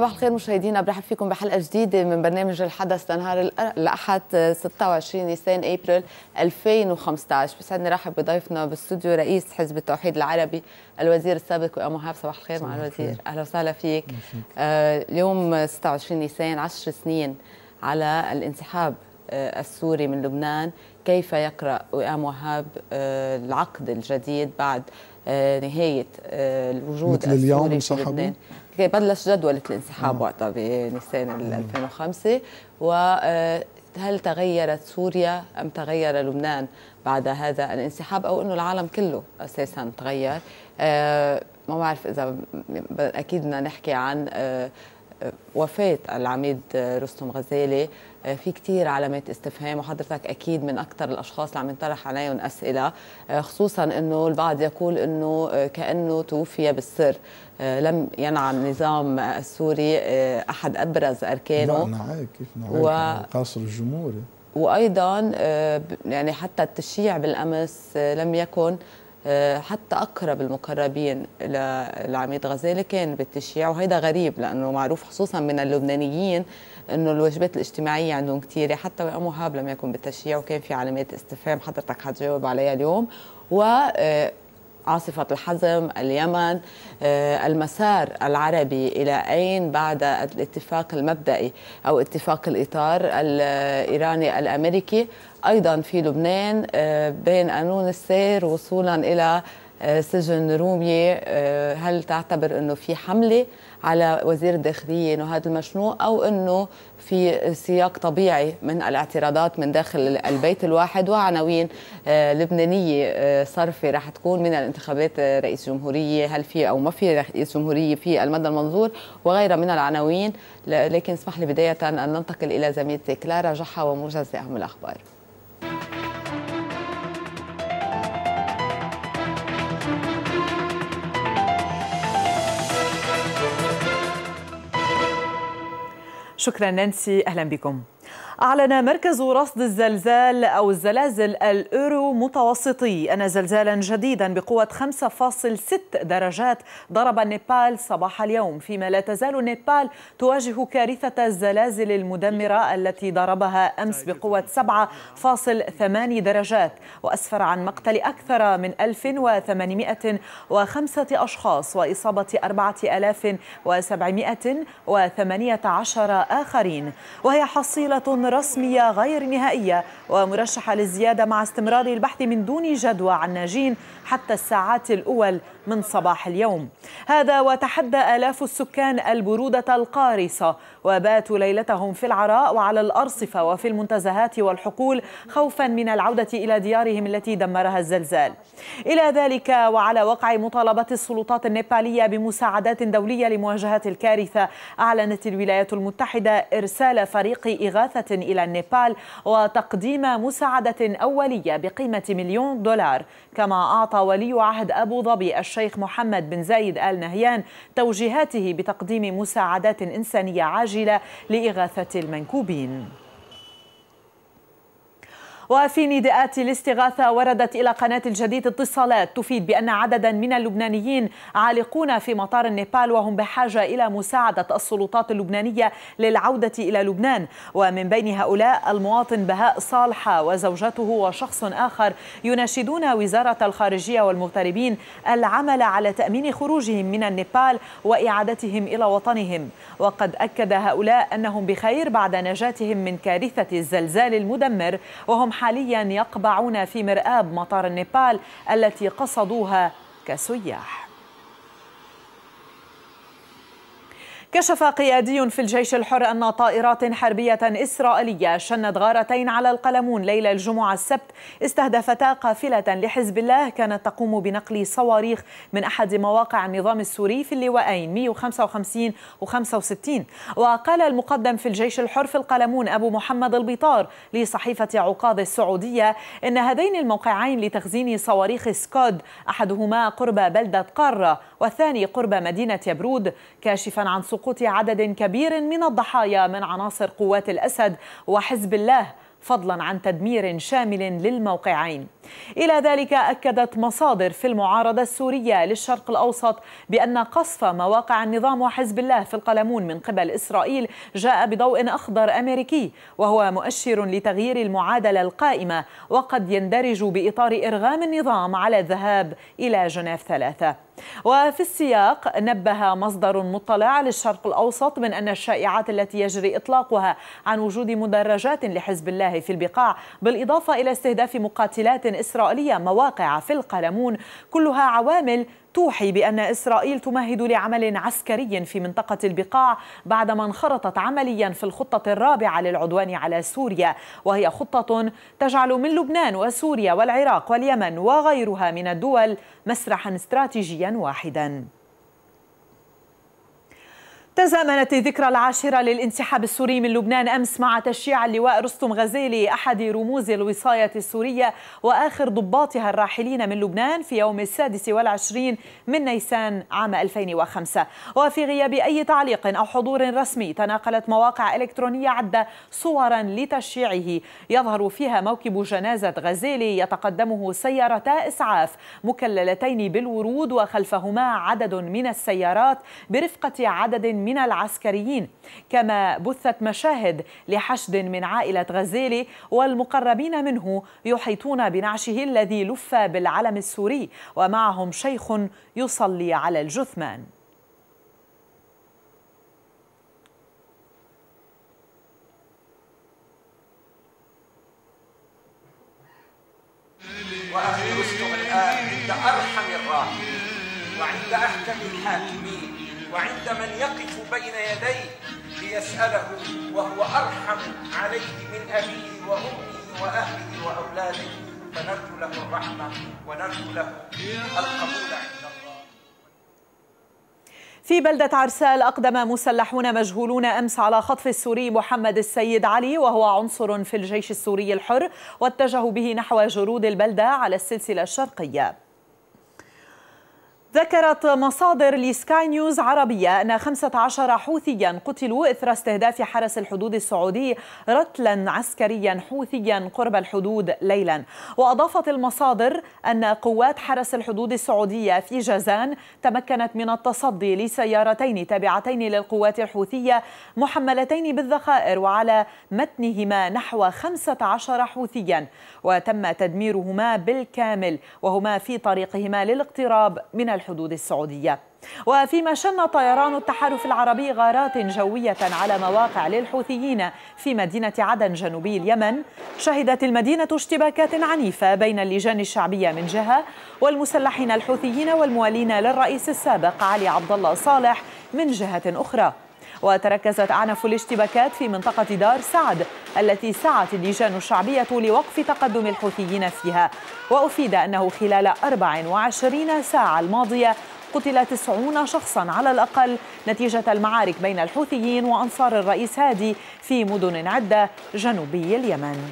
صباح الخير مشاهدينا برحب فيكم بحلقه جديده من برنامج الحدث لنهار الاحد 26 نيسان ابريل 2015 بيسعدني رحب بضيفنا بالاستوديو رئيس حزب التوحيد العربي الوزير السابق وئام وهاب صباح الخير مع الوزير اهلا وسهلا فيك آه اليوم 26 نيسان 10 سنين على الانسحاب آه السوري من لبنان كيف يقرا وئام وهاب آه العقد الجديد بعد آه، نهايه آه، الوجود مثل اليوم لبنان بلش جدول الانسحاب وقتها بنيسان 2005 وهل تغيرت سوريا ام تغير لبنان بعد هذا الانسحاب او انه العالم كله اساسا تغير آه، ما بعرف اذا اكيد بدنا نحكي عن آه، وفاة العميد رستم غزالي آه، في كتير علامات استفهام وحضرتك أكيد من أكثر الأشخاص اللي عم ينطرح عليهم أسئلة آه، خصوصا أنه البعض يقول أنه آه، كأنه توفي بالسر لم ينعى النظام السوري أحد أبرز أركانه لا نعاية كيف نعاية و... يعني قاصر الجمهوري وايضا يعني حتى التشييع بالامس لم يكن آه، حتى اقرب المقربين للعميد غزالي كان بالتشييع وهيدا غريب لانه معروف خصوصا من اللبنانيين انه الواجبات الاجتماعيه عندهم كثيره حتى وان وهاب لم يكن بالتشييع وكان في علامات استفهام حضرتك حتجاوب عليها اليوم و آه، عاصفة الحزم اليمن آه، المسار العربي إلى أين بعد الاتفاق المبدئي أو اتفاق الإطار الإيراني الأمريكي أيضا في لبنان آه، بين قانون السير وصولا إلى آه، سجن رومي آه، هل تعتبر أنه في حملة على وزير الداخلية أنه هذا المشروع أو أنه في سياق طبيعي من الاعتراضات من داخل البيت الواحد وعناوين لبنانية صرفة رح تكون من الانتخابات رئيس جمهورية هل في أو ما في رئيس جمهورية في المدى المنظور وغيرها من العناوين لكن اسمح لي بداية أن ننتقل إلى زميلتي كلارا جحا وموجز لاهم الأخبار شكرا نانسي اهلا بكم أعلن مركز رصد الزلزال أو الزلازل الأورو متوسطي أن زلزالا جديدا بقوة 5.6 درجات ضرب نيبال صباح اليوم فيما لا تزال نيبال تواجه كارثة الزلازل المدمرة التي ضربها أمس بقوة 7.8 درجات وأسفر عن مقتل أكثر من 1805 أشخاص وإصابة 4718 آخرين وهي حصيلة رسمية غير نهائية ومرشحة للزيادة مع استمرار البحث من دون جدوى عن ناجين حتى الساعات الأول من صباح اليوم هذا وتحدى آلاف السكان البرودة القارصة وباتوا ليلتهم في العراء وعلى الأرصفة وفي المنتزهات والحقول خوفا من العودة إلى ديارهم التي دمرها الزلزال إلى ذلك وعلى وقع مطالبة السلطات النيبالية بمساعدات دولية لمواجهة الكارثة أعلنت الولايات المتحدة إرسال فريق إغاثة إلى النيبال وتقديم مساعدة أولية بقيمة مليون دولار كما أعطى ولي عهد أبو ظبي الشيخ محمد بن زايد آل نهيان توجيهاته بتقديم مساعدات إنسانية عاجلة لإغاثة المنكوبين وفي نداءات الاستغاثة وردت إلى قناة الجديد اتصالات تفيد بأن عددا من اللبنانيين عالقون في مطار النيبال وهم بحاجة إلى مساعدة السلطات اللبنانية للعودة إلى لبنان ومن بين هؤلاء المواطن بهاء صالحة وزوجته وشخص آخر يناشدون وزارة الخارجية والمغتربين العمل على تأمين خروجهم من النيبال وإعادتهم إلى وطنهم وقد أكد هؤلاء أنهم بخير بعد نجاتهم من كارثة الزلزال المدمر وهم حاليا يقبعون في مرآب مطار النيبال التي قصدوها كسياح كشف قيادي في الجيش الحر أن طائرات حربية إسرائيلية شنت غارتين على القلمون ليلة الجمعة السبت استهدفتا قافلة لحزب الله كانت تقوم بنقل صواريخ من أحد مواقع النظام السوري في اللواءين 155 و 65 وقال المقدم في الجيش الحر في القلمون أبو محمد البيطار لصحيفة عقاد السعودية إن هذين الموقعين لتخزين صواريخ سكود أحدهما قرب بلدة قارة والثاني قرب مدينة يبرود كاشفا عن سقوط سقوط عدد كبير من الضحايا من عناصر قوات الأسد وحزب الله فضلا عن تدمير شامل للموقعين إلى ذلك أكدت مصادر في المعارضة السورية للشرق الأوسط بأن قصف مواقع النظام وحزب الله في القلمون من قبل إسرائيل جاء بضوء أخضر أمريكي وهو مؤشر لتغيير المعادلة القائمة وقد يندرج بإطار إرغام النظام على الذهاب إلى جنيف ثلاثة وفي السياق نبه مصدر مطلع للشرق الأوسط من أن الشائعات التي يجري إطلاقها عن وجود مدرجات لحزب الله في البقاع بالإضافة إلى استهداف مقاتلات الإسرائيلية مواقع في القلمون كلها عوامل توحي بأن إسرائيل تمهد لعمل عسكري في منطقة البقاع بعدما انخرطت عمليا في الخطة الرابعة للعدوان على سوريا وهي خطة تجعل من لبنان وسوريا والعراق واليمن وغيرها من الدول مسرحا استراتيجيا واحدا تزامنت الذكرى العاشرة للانسحاب السوري من لبنان أمس مع تشييع اللواء رستم غزالي أحد رموز الوصاية السورية وآخر ضباطها الراحلين من لبنان في يوم السادس والعشرين من نيسان عام 2005 وفي غياب أي تعليق أو حضور رسمي تناقلت مواقع إلكترونية عدة صورا لتشييعه يظهر فيها موكب جنازة غزالي يتقدمه سيارتا إسعاف مكللتين بالورود وخلفهما عدد من السيارات برفقة عدد من العسكريين كما بثت مشاهد لحشد من عائلة غزالي والمقربين منه يحيطون بنعشه الذي لف بالعلم السوري ومعهم شيخ يصلي على الجثمان وأخلصت الآن عند أرحم الراحمين وعند أحكم الحاكمين وعند من يقف بين يديه ليسأله وهو أرحم عليه من أبيه وأمه وأهله وأولاده فنرجو له الرحمة ونرجو له القبول عند الله في بلدة عرسال أقدم مسلحون مجهولون أمس على خطف السوري محمد السيد علي وهو عنصر في الجيش السوري الحر واتجهوا به نحو جرود البلدة على السلسلة الشرقية ذكرت مصادر لسكاي نيوز عربية أن 15 حوثيا قتلوا إثر استهداف حرس الحدود السعودي رتلا عسكريا حوثيا قرب الحدود ليلا وأضافت المصادر أن قوات حرس الحدود السعودية في جازان تمكنت من التصدي لسيارتين تابعتين للقوات الحوثية محملتين بالذخائر وعلى متنهما نحو 15 حوثيا وتم تدميرهما بالكامل وهما في طريقهما للاقتراب من الحدود السعودية وفيما شن طيران التحالف العربي غارات جوية على مواقع للحوثيين في مدينة عدن جنوبي اليمن شهدت المدينة اشتباكات عنيفة بين اللجان الشعبية من جهة والمسلحين الحوثيين والموالين للرئيس السابق علي عبد الله صالح من جهة أخرى وتركزت اعنف الاشتباكات في منطقة دار سعد التي سعت اللجان الشعبية لوقف تقدم الحوثيين فيها وأفيد أنه خلال 24 ساعة الماضية قتل 90 شخصا على الأقل نتيجة المعارك بين الحوثيين وأنصار الرئيس هادي في مدن عدة جنوبي اليمن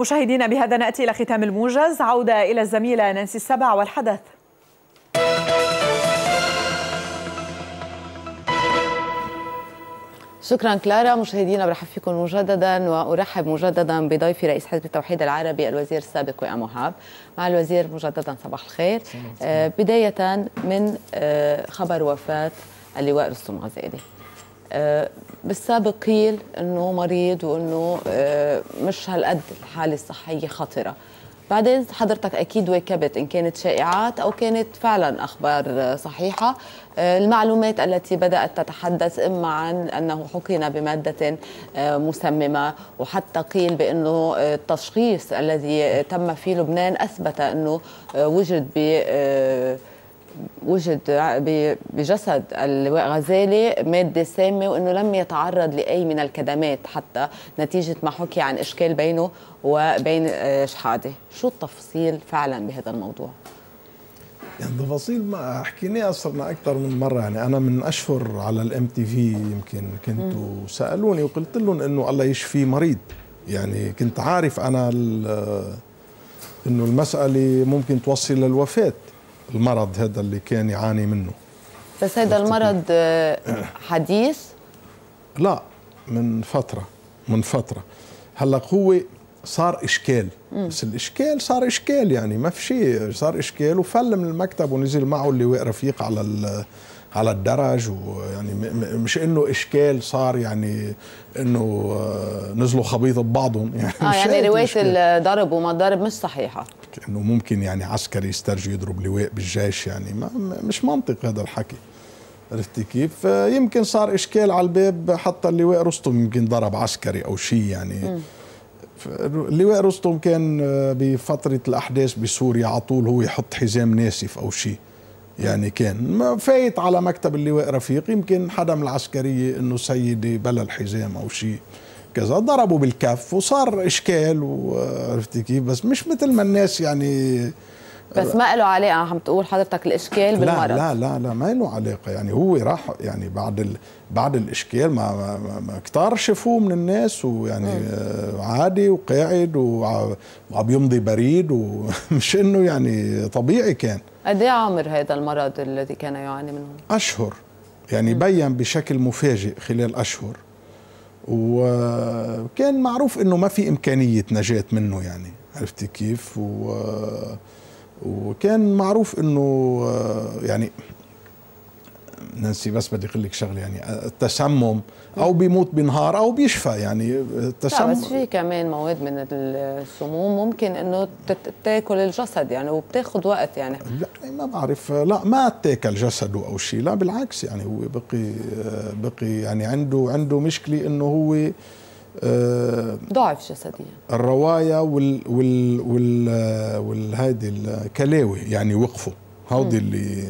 مشاهدينا بهذا نأتي إلى ختام الموجز عودة إلى الزميلة نانسي السبع والحدث شكرا كلارا مشاهدينا برحب فيكم مجددا وارحب مجددا بضيفي رئيس حزب التوحيد العربي الوزير السابق وئام مهاب مع الوزير مجددا صباح الخير آه بدايه من آه خبر وفاه اللواء رستم غزالي آه بالسابق قيل انه مريض وانه آه، مش هالقد الحاله الصحيه خطره بعدين حضرتك اكيد واكبت ان كانت شائعات او كانت فعلا اخبار صحيحه آه، المعلومات التي بدات تتحدث اما عن انه حقن بماده آه، مسممه وحتى قيل بانه التشخيص الذي تم في لبنان اثبت انه وجد ب وجد بجسد اللواء غزالي مادة سامة وأنه لم يتعرض لأي من الكدمات حتى نتيجة ما حكي عن إشكال بينه وبين آه، شحادة شو التفصيل فعلا بهذا الموضوع؟ يعني تفاصيل ما حكيناها صرنا اكثر من مره يعني انا من اشهر على الام تي في يمكن كنت وسالوني وقلت لهم انه الله يشفي مريض يعني كنت عارف انا آه، انه المساله ممكن توصل للوفاه المرض هذا اللي كان يعاني منه بس هذا المرض آه، حديث؟ لا من فترة من فترة هلا هو صار اشكال مم. بس الاشكال صار اشكال يعني ما في شيء صار اشكال وفل من المكتب ونزل معه اللي اللواء رفيق على على الدرج ويعني مش انه اشكال صار يعني انه آه، نزلوا خبيط ببعضهم يعني اه يعني روايه الضرب وما الضرب مش صحيحه انه ممكن يعني عسكري يسترجي يضرب لواء بالجيش يعني ما مش منطق هذا الحكي عرفتي كيف؟ فيمكن آه، صار اشكال على الباب حتى اللواء رستم يمكن ضرب عسكري او شيء يعني م. اللواء رستم كان آه، بفتره الاحداث بسوريا على طول هو يحط حزام ناسف او شيء يعني كان فايت على مكتب اللواء رفيق يمكن حدا من العسكريه انه سيدي بلا الحزام او شيء كذا ضربوا بالكف وصار اشكال وعرفتي كيف بس مش مثل ما الناس يعني بس ما له علاقه عم تقول حضرتك الاشكال بالمرض لا لا لا, ما له علاقه يعني هو راح يعني بعد ال بعد الاشكال ما, ما, ما كتار شافوه من الناس ويعني م. عادي وقاعد وعم يمضي بريد ومش انه يعني طبيعي كان قد ايه عمر هذا المرض الذي كان يعاني منه؟ اشهر يعني بين بشكل مفاجئ خلال اشهر وكان معروف انه ما في امكانيه نجاه منه يعني عرفتي كيف و وكان معروف انه يعني نانسي بس بدي اقول لك شغله يعني التسمم او بيموت بنهار او بيشفى يعني التسمم بس في كمان مواد من السموم ممكن انه تاكل الجسد يعني وبتاخذ وقت يعني لا يعني ما بعرف لا ما تاكل جسده او شيء لا بالعكس يعني هو بقي بقي يعني عنده عنده مشكله انه هو آه، ضعف جسديا الروايه وال وال وال وال, والهيدي الكلاوي يعني وقفوا هودي اللي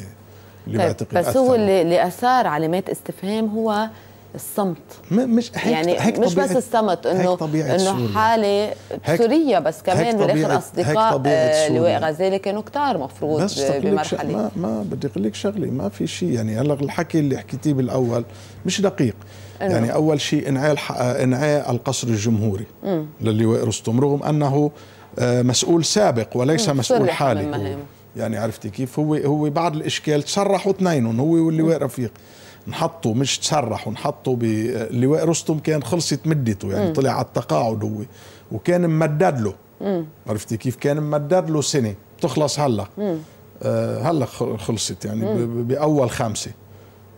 اللي طيب بعتقد بس هو اللي, اللي اثار علامات استفهام هو الصمت مش هيك يعني هيك مش بس الصمت انه انه حاله سوريا بس كمان بالاخر اصدقاء آه، لواء غزالي كانوا كتار مفروض بس بمرحله ما, ما بدي اقول لك شغله ما في شيء يعني هلا الحكي اللي حكيتيه بالاول مش دقيق يعني اول شيء انعاء انعاء القصر الجمهوري للواء رستم رغم انه آه، مسؤول سابق وليس مسؤول حالي يعني عرفتي كيف هو هو بعد الاشكال تسرحوا اثنينهم هو واللواء رفيق نحطوا مش تسرح ونحطوا باللواء رستم كان خلصت مدته يعني مم. طلع على التقاعد هو وكان ممدد له مم. عرفتي كيف كان ممدد له سنه بتخلص هلا آه هلا خلصت يعني باول خمسه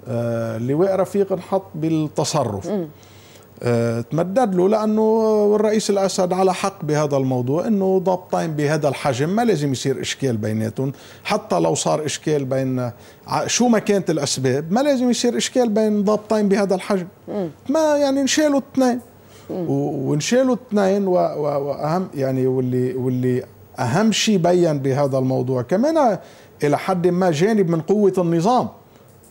آه لواء رفيق نحط بالتصرف مم. آه، تمدد له لانه الرئيس الاسد على حق بهذا الموضوع انه ضابطين بهذا الحجم ما لازم يصير اشكال بيناتهم حتى لو صار اشكال بين شو ما كانت الاسباب ما لازم يصير اشكال بين ضابطين بهذا الحجم ما يعني نشالوا اثنين ونشالوا اثنين واهم يعني واللي واللي اهم شيء بين بهذا الموضوع كمان الى حد ما جانب من قوه النظام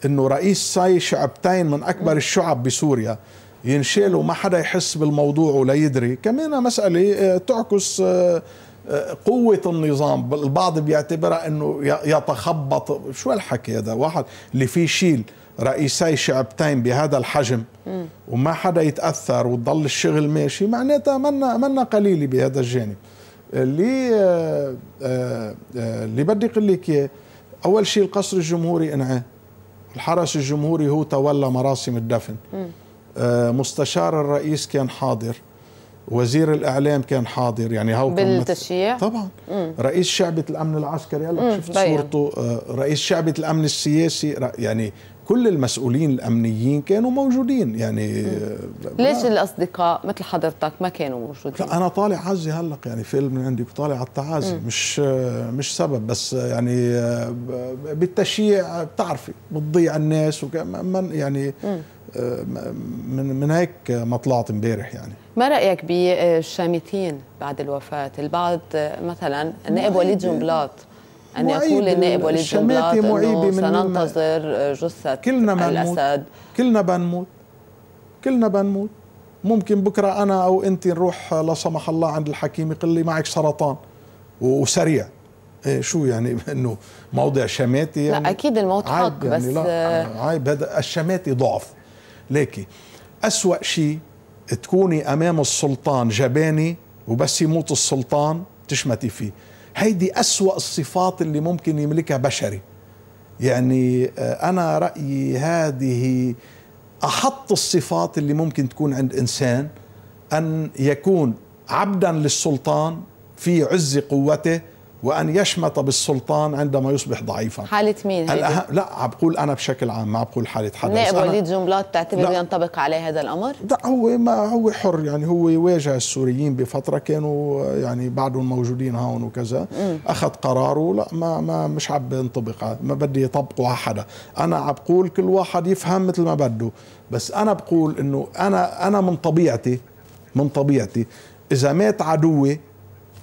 انه رئيس ساي شعبتين من اكبر الشعب بسوريا ينشالوا ما حدا يحس بالموضوع ولا يدري كمان مسألة آه، تعكس آه، آه، قوة النظام البعض بيعتبرها انه يتخبط شو الحكي هذا واحد اللي فيه شيل رئيسي شعبتين بهذا الحجم وما حدا يتأثر وتضل الشغل ماشي معناتها منا منا قليلة بهذا الجانب اللي اللي بدي اقول لك اول شيء القصر الجمهوري انعاه الحرس الجمهوري هو تولى مراسم الدفن م. آه، مستشار الرئيس كان حاضر وزير الاعلام كان حاضر يعني هو بالتشييع طبعا مم. رئيس شعبه الامن العسكري هلا شفت صورته طيب. آه، رئيس شعبه الامن السياسي يعني كل المسؤولين الامنيين كانوا موجودين يعني ليش الاصدقاء مثل حضرتك ما كانوا موجودين؟ لا انا طالع عزي هلا يعني فيلم من عندي طالع على التعازي مش مش سبب بس يعني بالتشييع بتعرفي بتضيع الناس وكمان يعني من من هيك ما طلعت امبارح يعني ما رايك بالشامتين بعد الوفاه البعض مثلا النائب وليد جنبلاط أن يقول النائب وليد معيبة من سننتظر جثة كلنا بنموت الأسد كلنا بنموت كلنا بنموت ممكن بكرة أنا أو أنت نروح لا سمح الله عند الحكيم يقول لي معك سرطان وسريع إيه شو يعني انه موضع شماتي يعني لا اكيد الموت حق يعني بس لا آه. عيب هذا الشماتي ضعف ليكي اسوا شيء تكوني امام السلطان جباني وبس يموت السلطان تشمتي فيه هيدي أسوأ الصفات اللي ممكن يملكها بشري يعني آه، أنا رأيي هذه أحط الصفات اللي ممكن تكون عند إنسان أن يكون عبدا للسلطان في عز قوته وأن يشمت بالسلطان عندما يصبح ضعيفا حالة مين الأهم لا عم بقول أنا بشكل عام ما عم بقول حالة حدا نائب وليد جنبلاط تعتبر ينطبق عليه هذا الأمر؟ لا هو ما هو حر يعني هو واجه السوريين بفترة كانوا يعني بعدهم موجودين هون وكذا أخذ قراره لا ما, ما مش عم بينطبق ما بدي يطبقه على حدا أنا عم بقول كل واحد يفهم مثل ما بده بس أنا بقول إنه أنا أنا من طبيعتي من طبيعتي إذا مات عدوي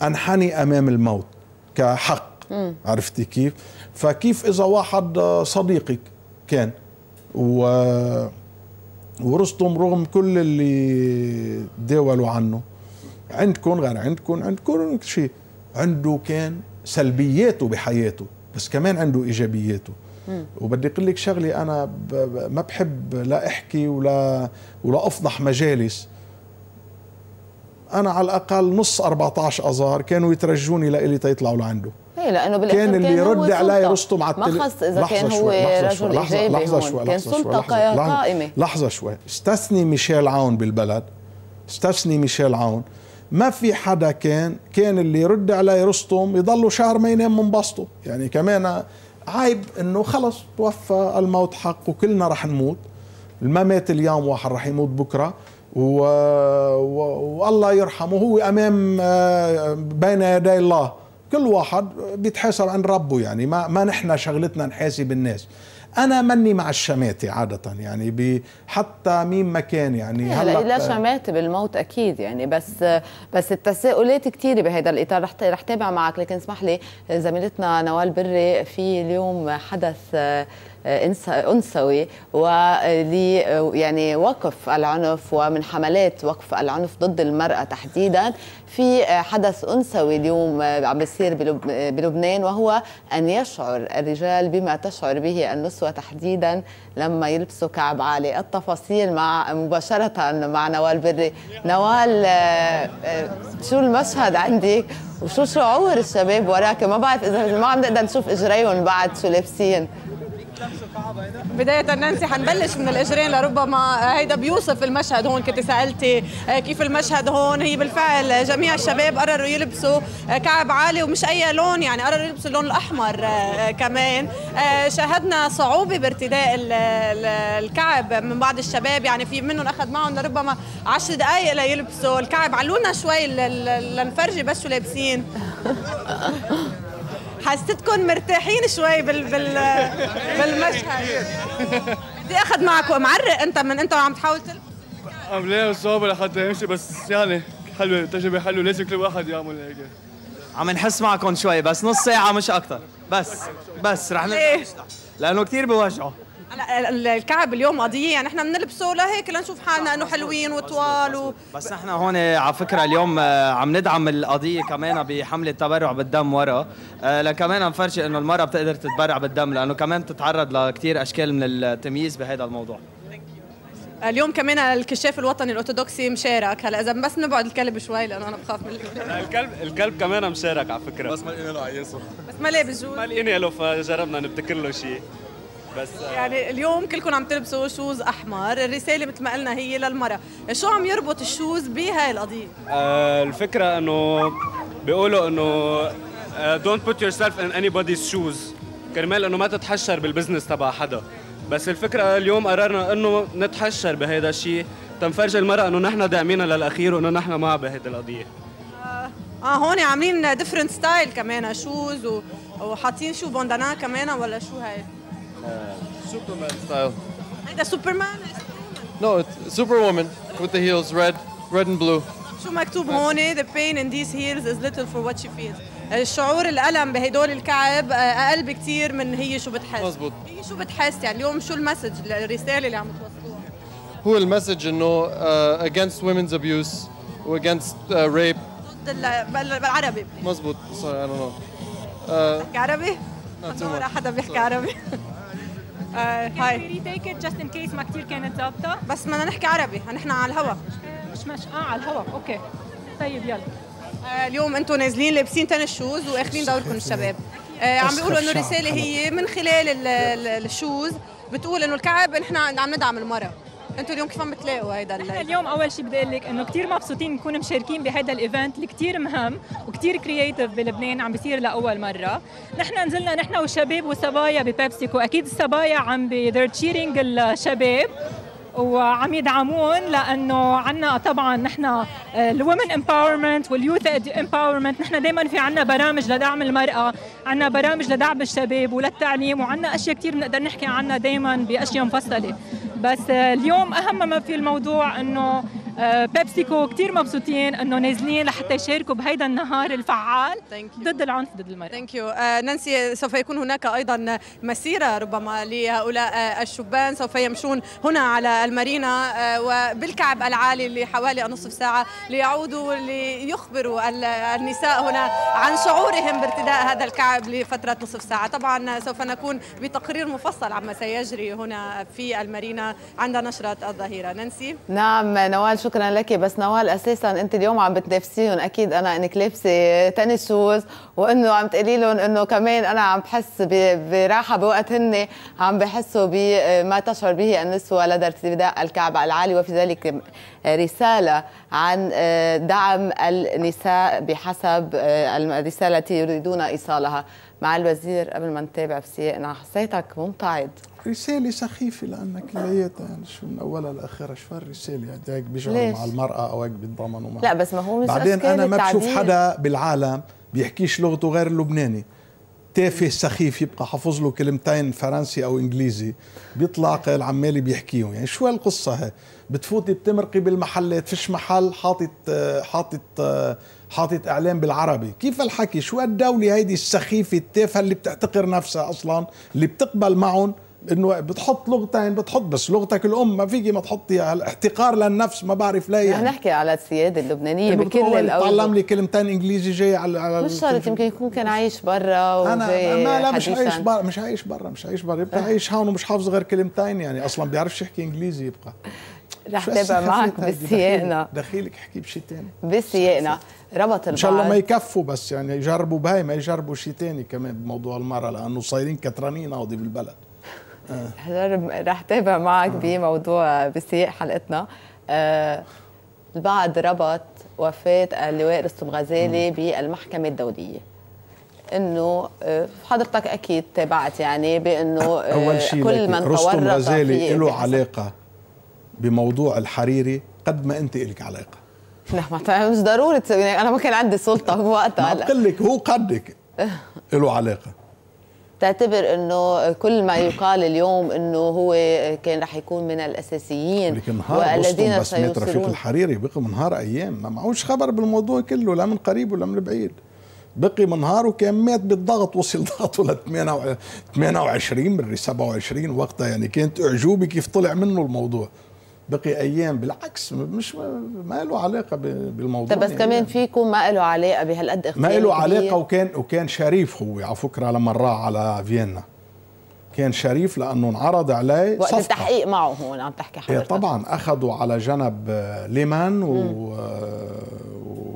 أنحني أمام الموت كحق مم. عرفتي كيف فكيف اذا واحد صديقك كان و ورستم رغم كل اللي داولوا عنه عندكم غير عندكم عندكم شيء عنده كان سلبياته بحياته بس كمان عنده ايجابياته وبدي اقول لك شغله انا ب... ما بحب لا احكي ولا ولا افضح مجالس انا على الاقل نص 14 ازار كانوا يترجوني لإلي تيطلعوا لعنده ايه لانه بالاخر كان اللي يرد علي رستم على التليفون ما خص اذا كان هو رجل لحظة لحظة شوي كان سلطه قائمه لحظه شوي استثني ميشيل عون بالبلد استثني ميشيل عون ما في حدا كان كان اللي يرد علي رستم يضلوا شهر ما ينام من بسطه يعني كمان عيب انه خلص توفى الموت حق وكلنا رح نموت ما مات اليوم واحد رح يموت بكره و... و... والله يرحمه هو امام آه، بين يدي الله كل واحد بيتحاسب عند ربه يعني ما ما نحن شغلتنا نحاسب الناس انا مني مع الشماتة عادة يعني ب... حتى مين ما كان يعني هلا لا آه، شماتة بالموت اكيد يعني بس بس التساؤلات كثيره بهذا الاطار رح رح تابع معك لكن اسمح لي زميلتنا نوال بري في اليوم حدث آه، آه، انثوي ولي آه، يعني وقف العنف ومن حملات وقف العنف ضد المراه تحديدا في آه، حدث انثوي اليوم عم بيصير بلبنان وهو ان يشعر الرجال بما تشعر به النسوه تحديدا لما يلبسوا كعب عالي التفاصيل مع مباشره مع نوال بري نوال شو المشهد عندك وشو شعور الشباب وراك ما بعرف اذا ما عم نقدر نشوف اجريهم بعد شو لابسين بداية نانسي حنبلش من الإجرين لربما هيدا بيوصف المشهد هون كنت سألتي آه، كيف المشهد هون هي بالفعل جميع الشباب قرروا يلبسوا آه، كعب عالي ومش أي لون يعني قرروا يلبسوا اللون الأحمر آه، كمان شاهدنا صعوبة بارتداء الكعب من بعض الشباب يعني في منهم أخذ معهم لربما 10 دقايق ليلبسوا الكعب علونا شوي لنفرجي بس شو لابسين حسيتكم مرتاحين شوي بال بال بالمشهد بدي اخذ معك معرق انت من انت وعم تحاول تلبس عم لاقي صعب لحتى يمشي بس يعني حلوة تجربة حلوة لازم كل واحد يعمل هيك عم نحس معكم شوي بس نص ساعة مش أكثر بس بس رح لأنه كثير بوجعه هلا الكعب اليوم قضيه يعني نحن بنلبسه لهيك لنشوف حالنا انه حلوين وطوال و... بس نحن هون على فكره اليوم آه، عم ندعم القضيه كمان بحمله تبرع بالدم ورا آه، لكمان نفرجي انه المراه بتقدر تتبرع بالدم لانه كمان بتتعرض لكثير اشكال من التمييز بهذا الموضوع اليوم كمان الكشاف الوطني الارثوذكسي مشارك هلا اذا بس نبعد الكلب شوي لانه انا بخاف من الكلب الكلب كمان مشارك على فكره بس ما لقينا له عياسه بس ما ليه بجوز ما لقينا له فجربنا نبتكر له شيء بس يعني اليوم كلكم عم تلبسوا شوز احمر الرساله مثل ما قلنا هي للمراه شو عم يربط الشوز بهاي القضيه آه، الفكره انه بيقولوا انه دونت بوت يور سيلف ان اني شوز كرمال انه ما تتحشر بالبزنس تبع حدا بس الفكره اليوم قررنا انه نتحشر بهيدا الشيء تنفرج المراه انه نحن داعمينها للاخير وانه نحن مع بهيدي القضيه اه, آه، هون عاملين ديفرنت ستايل كمان شوز وحاطين شو بوندانا كمان ولا شو هاي Uh, Superman style. Like the Superman? No, it's Superwoman with the heels, red, red and blue. شو مكتوب هون the pain in these heels is little for what she feels. الشعور uh, الألم بهدول الكعب uh, أقل بكثير من هي شو بتحس. مزبوط. هي شو بتحس يعني اليوم شو المسج الرسالة اللي عم توصلوها؟ هو المسج إنه uh, against women's abuse و against uh, rape. ضد بالعربي. مزبوط sorry I don't know. Uh, عربي؟ ما حدا بيحكي عربي. هاي آه، آه، just ان كيس ما كثير كانت ظابطه بس بدنا نحكي عربي نحن على الهوا آه، مش مش اه على الهوا اوكي طيب يلا اليوم انتم نازلين لابسين تنس شوز واخذين دوركم الشباب عم بيقولوا انه الرساله هي من خلال الشوز بتقول انه الكعب نحن عم ندعم المراه انتوا اليوم كيف عم بتلاقوا هيدا الليل؟ اليوم اول شيء بدي اقول لك انه كثير مبسوطين نكون مشاركين بهذا الايفنت اللي كثير مهم وكثير كرييتيف بلبنان عم بيصير لاول مره، نحن نزلنا نحن والشباب والصبايا ببيبسيكو، اكيد الصبايا عم بيدر تشيرينج الشباب وعم يدعمون لانه عنا طبعا نحن الومن امباورمنت واليوث امباورمنت نحن دائما في عنا برامج لدعم المراه عنا برامج لدعم الشباب وللتعليم وعنا اشياء كثير بنقدر نحكي عنها دائما باشياء مفصله بس اليوم اهم ما في الموضوع انه آه، بيبسيكو كثير مبسوطين انه نازلين لحتى يشاركوا بهيدا النهار الفعال ضد العنف ضد المرأة ثانك يو نانسي سوف يكون هناك ايضا مسيرة ربما لهؤلاء الشبان سوف يمشون هنا على المارينا آه، وبالكعب العالي لحوالي نصف ساعة ليعودوا ليخبروا النساء هنا عن شعورهم بارتداء هذا الكعب لفترة نصف ساعة طبعا سوف نكون بتقرير مفصل عما سيجري هنا في المارينا عند نشرة الظهيرة نانسي نعم نوال شكرا لك بس نوال اساسا انت اليوم عم بتنافسيهم اكيد انا انك لابسه تنس شوز وانه عم تقولي لهم انه كمان انا عم بحس براحه بوقت هن عم بحسوا بما تشعر به النسوه لدى ارتداء الكعب العالي وفي ذلك رساله عن آه، دعم النساء بحسب آه، الرساله التي يريدون ايصالها مع الوزير قبل ما نتابع بسياقنا حسيتك منتعض رسالة سخيفة لأنك كلياتها يعني شو من أولها لآخرها شو هالرسالة يعني هيك بيشعروا مع المرأة أو هيك بيتضامنوا معها لا بس ما هو مش بعدين أنا ما بشوف حدا بالعالم بيحكيش لغته غير اللبناني تافه سخيف يبقى حافظ له كلمتين فرنسي او انجليزي بيطلع قال عمالي بيحكيهم يعني شو هالقصه هي بتفوتي بتمرقي بالمحلات فيش محل حاطط حاطط حاطط اعلام بالعربي كيف الحكي شو الدوله هيدي السخيفه التافهه اللي بتحتقر نفسها اصلا اللي بتقبل معهم انه بتحط لغتين بتحط بس لغتك الام ما فيكي ما تحطي الاحتقار للنفس ما بعرف ليه يعني نحكي على السياده اللبنانيه بكل الاوجه تعلم لي كلمتين انجليزي جاي على, على مش شرط يمكن يكون كان عايش برا انا انا لا مش عايش برا مش عايش برا مش عايش برا يبقى آه. عايش هون ومش حافظ غير كلمتين يعني اصلا بيعرفش يحكي انجليزي يبقى رح تابع معك بسياقنا طيب، دخيلك احكي بشيء ثاني بسياقنا ربط البعض ان شاء الله ما يكفوا بس يعني يجربوا بهاي ما يجربوا شيء ثاني كمان بموضوع المراه لانه صايرين كترانين قاضي بالبلد هلا رح تابع معك آه. بموضوع بسيء حلقتنا البعض آه، ربط وفاة اللواء رستم غزالي بالمحكمة الدولية انه آه، حضرتك اكيد تابعت يعني بانه أول شيء كل من رستم غزالي له علاقه بموضوع الحريري قد ما انت لك علاقه لا ما مش ضروري انا ما كان عندي سلطه بوقتها ما بقول لك هو قدك له علاقه تعتبر انه كل ما يقال اليوم انه هو كان رح يكون من الاساسيين والذين بس رفيق الحريري بقي منهار ايام ما معوش خبر بالموضوع كله لا من قريب ولا من بعيد بقي منهار وكان مات بالضغط وصل ضغطه ل 28 بالري 27 وقتها يعني كانت اعجوبه كيف طلع منه الموضوع بقي ايام بالعكس مش ما له علاقه بالموضوع طب بس يعني كمان فيكم ما له علاقه بهالقد ما له علاقه وكان وكان شريف هو على فكره لما راح على فيينا كان شريف لانه انعرض عليه وقت صفقة. التحقيق معه هون عم تحكي إيه، حضرتك إيه طبعا اخذوا على جنب ليمان و...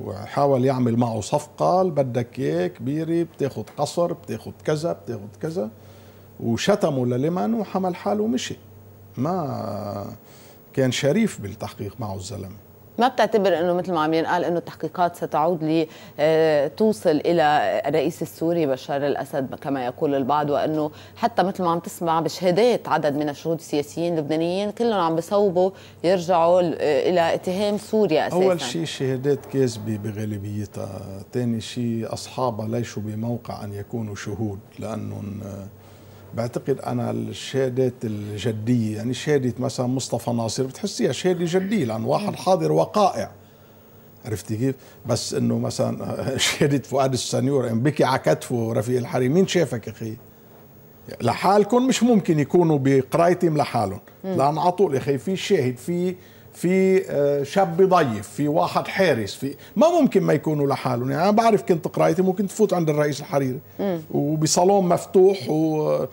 وحاول يعمل معه صفقه اللي بدك اياه كبيره بتاخذ قصر بتاخذ كذا بتاخذ كذا وشتموا لليمان وحمل حاله ومشي ما كان شريف بالتحقيق معه الزلمه ما بتعتبر انه مثل ما عم ينقال انه التحقيقات ستعود لتوصل آه، الى الرئيس السوري بشار الاسد كما يقول البعض وانه حتى مثل ما عم تسمع بشهادات عدد من الشهود السياسيين اللبنانيين كلهم عم بصوبوا يرجعوا آه، الى اتهام سوريا اساسا اول شيء شهادات كاذبه بغالبيتها، ثاني شيء اصحابها ليسوا بموقع ان يكونوا شهود لانهم آه، بعتقد انا الشهادات الجديه يعني شهاده مثلا مصطفى ناصر بتحسيها شهاده جديه لان واحد حاضر وقائع عرفتي كيف؟ بس انه مثلا شهاده فؤاد السنيور يعني بكي على كتفه رفيق الحريم مين شافك اخي؟ لحالكم مش ممكن يكونوا بقرايتهم لحالهم لان طول يا اخي في شاهد في في آه، شاب ضيف في واحد حارس في ما ممكن ما يكونوا لحالهم يعني انا بعرف كنت قرايتي ممكن تفوت عند الرئيس الحريري وبصالون مفتوح و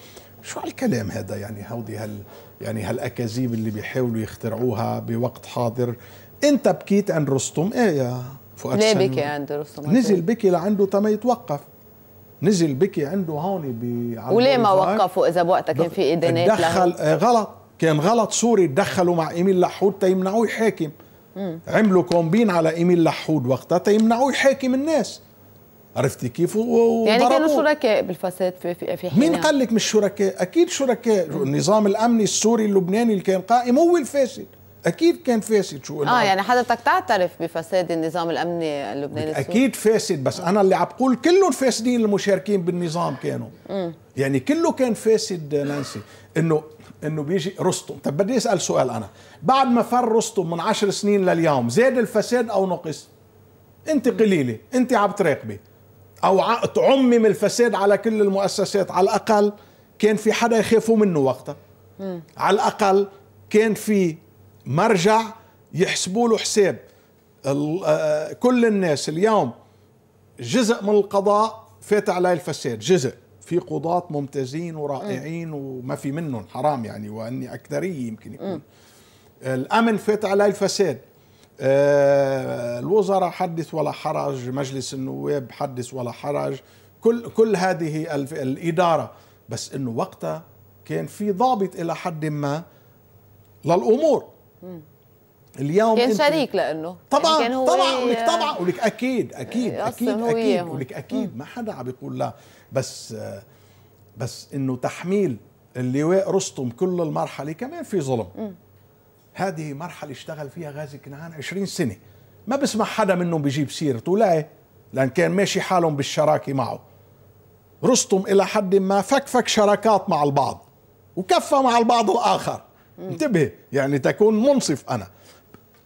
شو هالكلام هذا يعني هودي هال يعني هالاكاذيب اللي بيحاولوا يخترعوها بوقت حاضر انت بكيت عند رستم ايه يا فؤاد ليه بكي عند رستم نزل بكي لعنده تما يتوقف نزل بكي عنده هون ب وليه ما وقفوا اذا بوقتها كان في ادانات دخل آه، غلط كان غلط سوري تدخلوا مع ايميل لحود تيمنعوه يحاكم عملوا كومبين على ايميل لحود وقتها تيمنعوه يحاكم الناس عرفتي كيف يعني كانوا شركاء بالفساد في في, في مين قال لك مش شركاء اكيد شركاء النظام الامني السوري اللبناني اللي كان قائم هو الفاسد اكيد كان فاسد شو اه يعني حضرتك تعترف بفساد النظام الامني اللبناني السوري اكيد فاسد بس انا اللي عم بقول كلهم فاسدين المشاركين بالنظام كانوا مم. يعني كله كان فاسد نانسي انه انه بيجي رستم طب بدي اسال سؤال انا بعد ما فر رستم من عشر سنين لليوم زاد الفساد او نقص انت قليله انت عم تراقبي او تعمم الفساد على كل المؤسسات على الاقل كان في حدا يخافوا منه وقتها على الاقل كان في مرجع يحسبوا له حساب آه، كل الناس اليوم جزء من القضاء فات عليه الفساد جزء في قضاة ممتازين ورائعين وما في منهم حرام يعني واني اكثريه يمكن يكون الامن فات عليه الفساد آه، الوزراء حدث ولا حرج مجلس النواب حدث ولا حرج كل كل هذه الاداره بس انه وقتها كان في ضابط الى حد ما للامور اليوم كان شريك لانه يعني طبعا يعني كان هو طبعا ولك طبعا ولك اكيد اكيد اكيد اكيد ولك اكيد ما حدا عم بيقول لا بس بس انه تحميل اللواء رستم كل المرحله كمان في ظلم هذه مرحله اشتغل فيها غازي كنعان 20 سنه ما بسمع حدا منهم بيجيب سيرته لا لان كان ماشي حالهم بالشراكه معه رستم الى حد ما فكفك شراكات مع البعض وكفى مع البعض الاخر انتبه يعني تكون منصف انا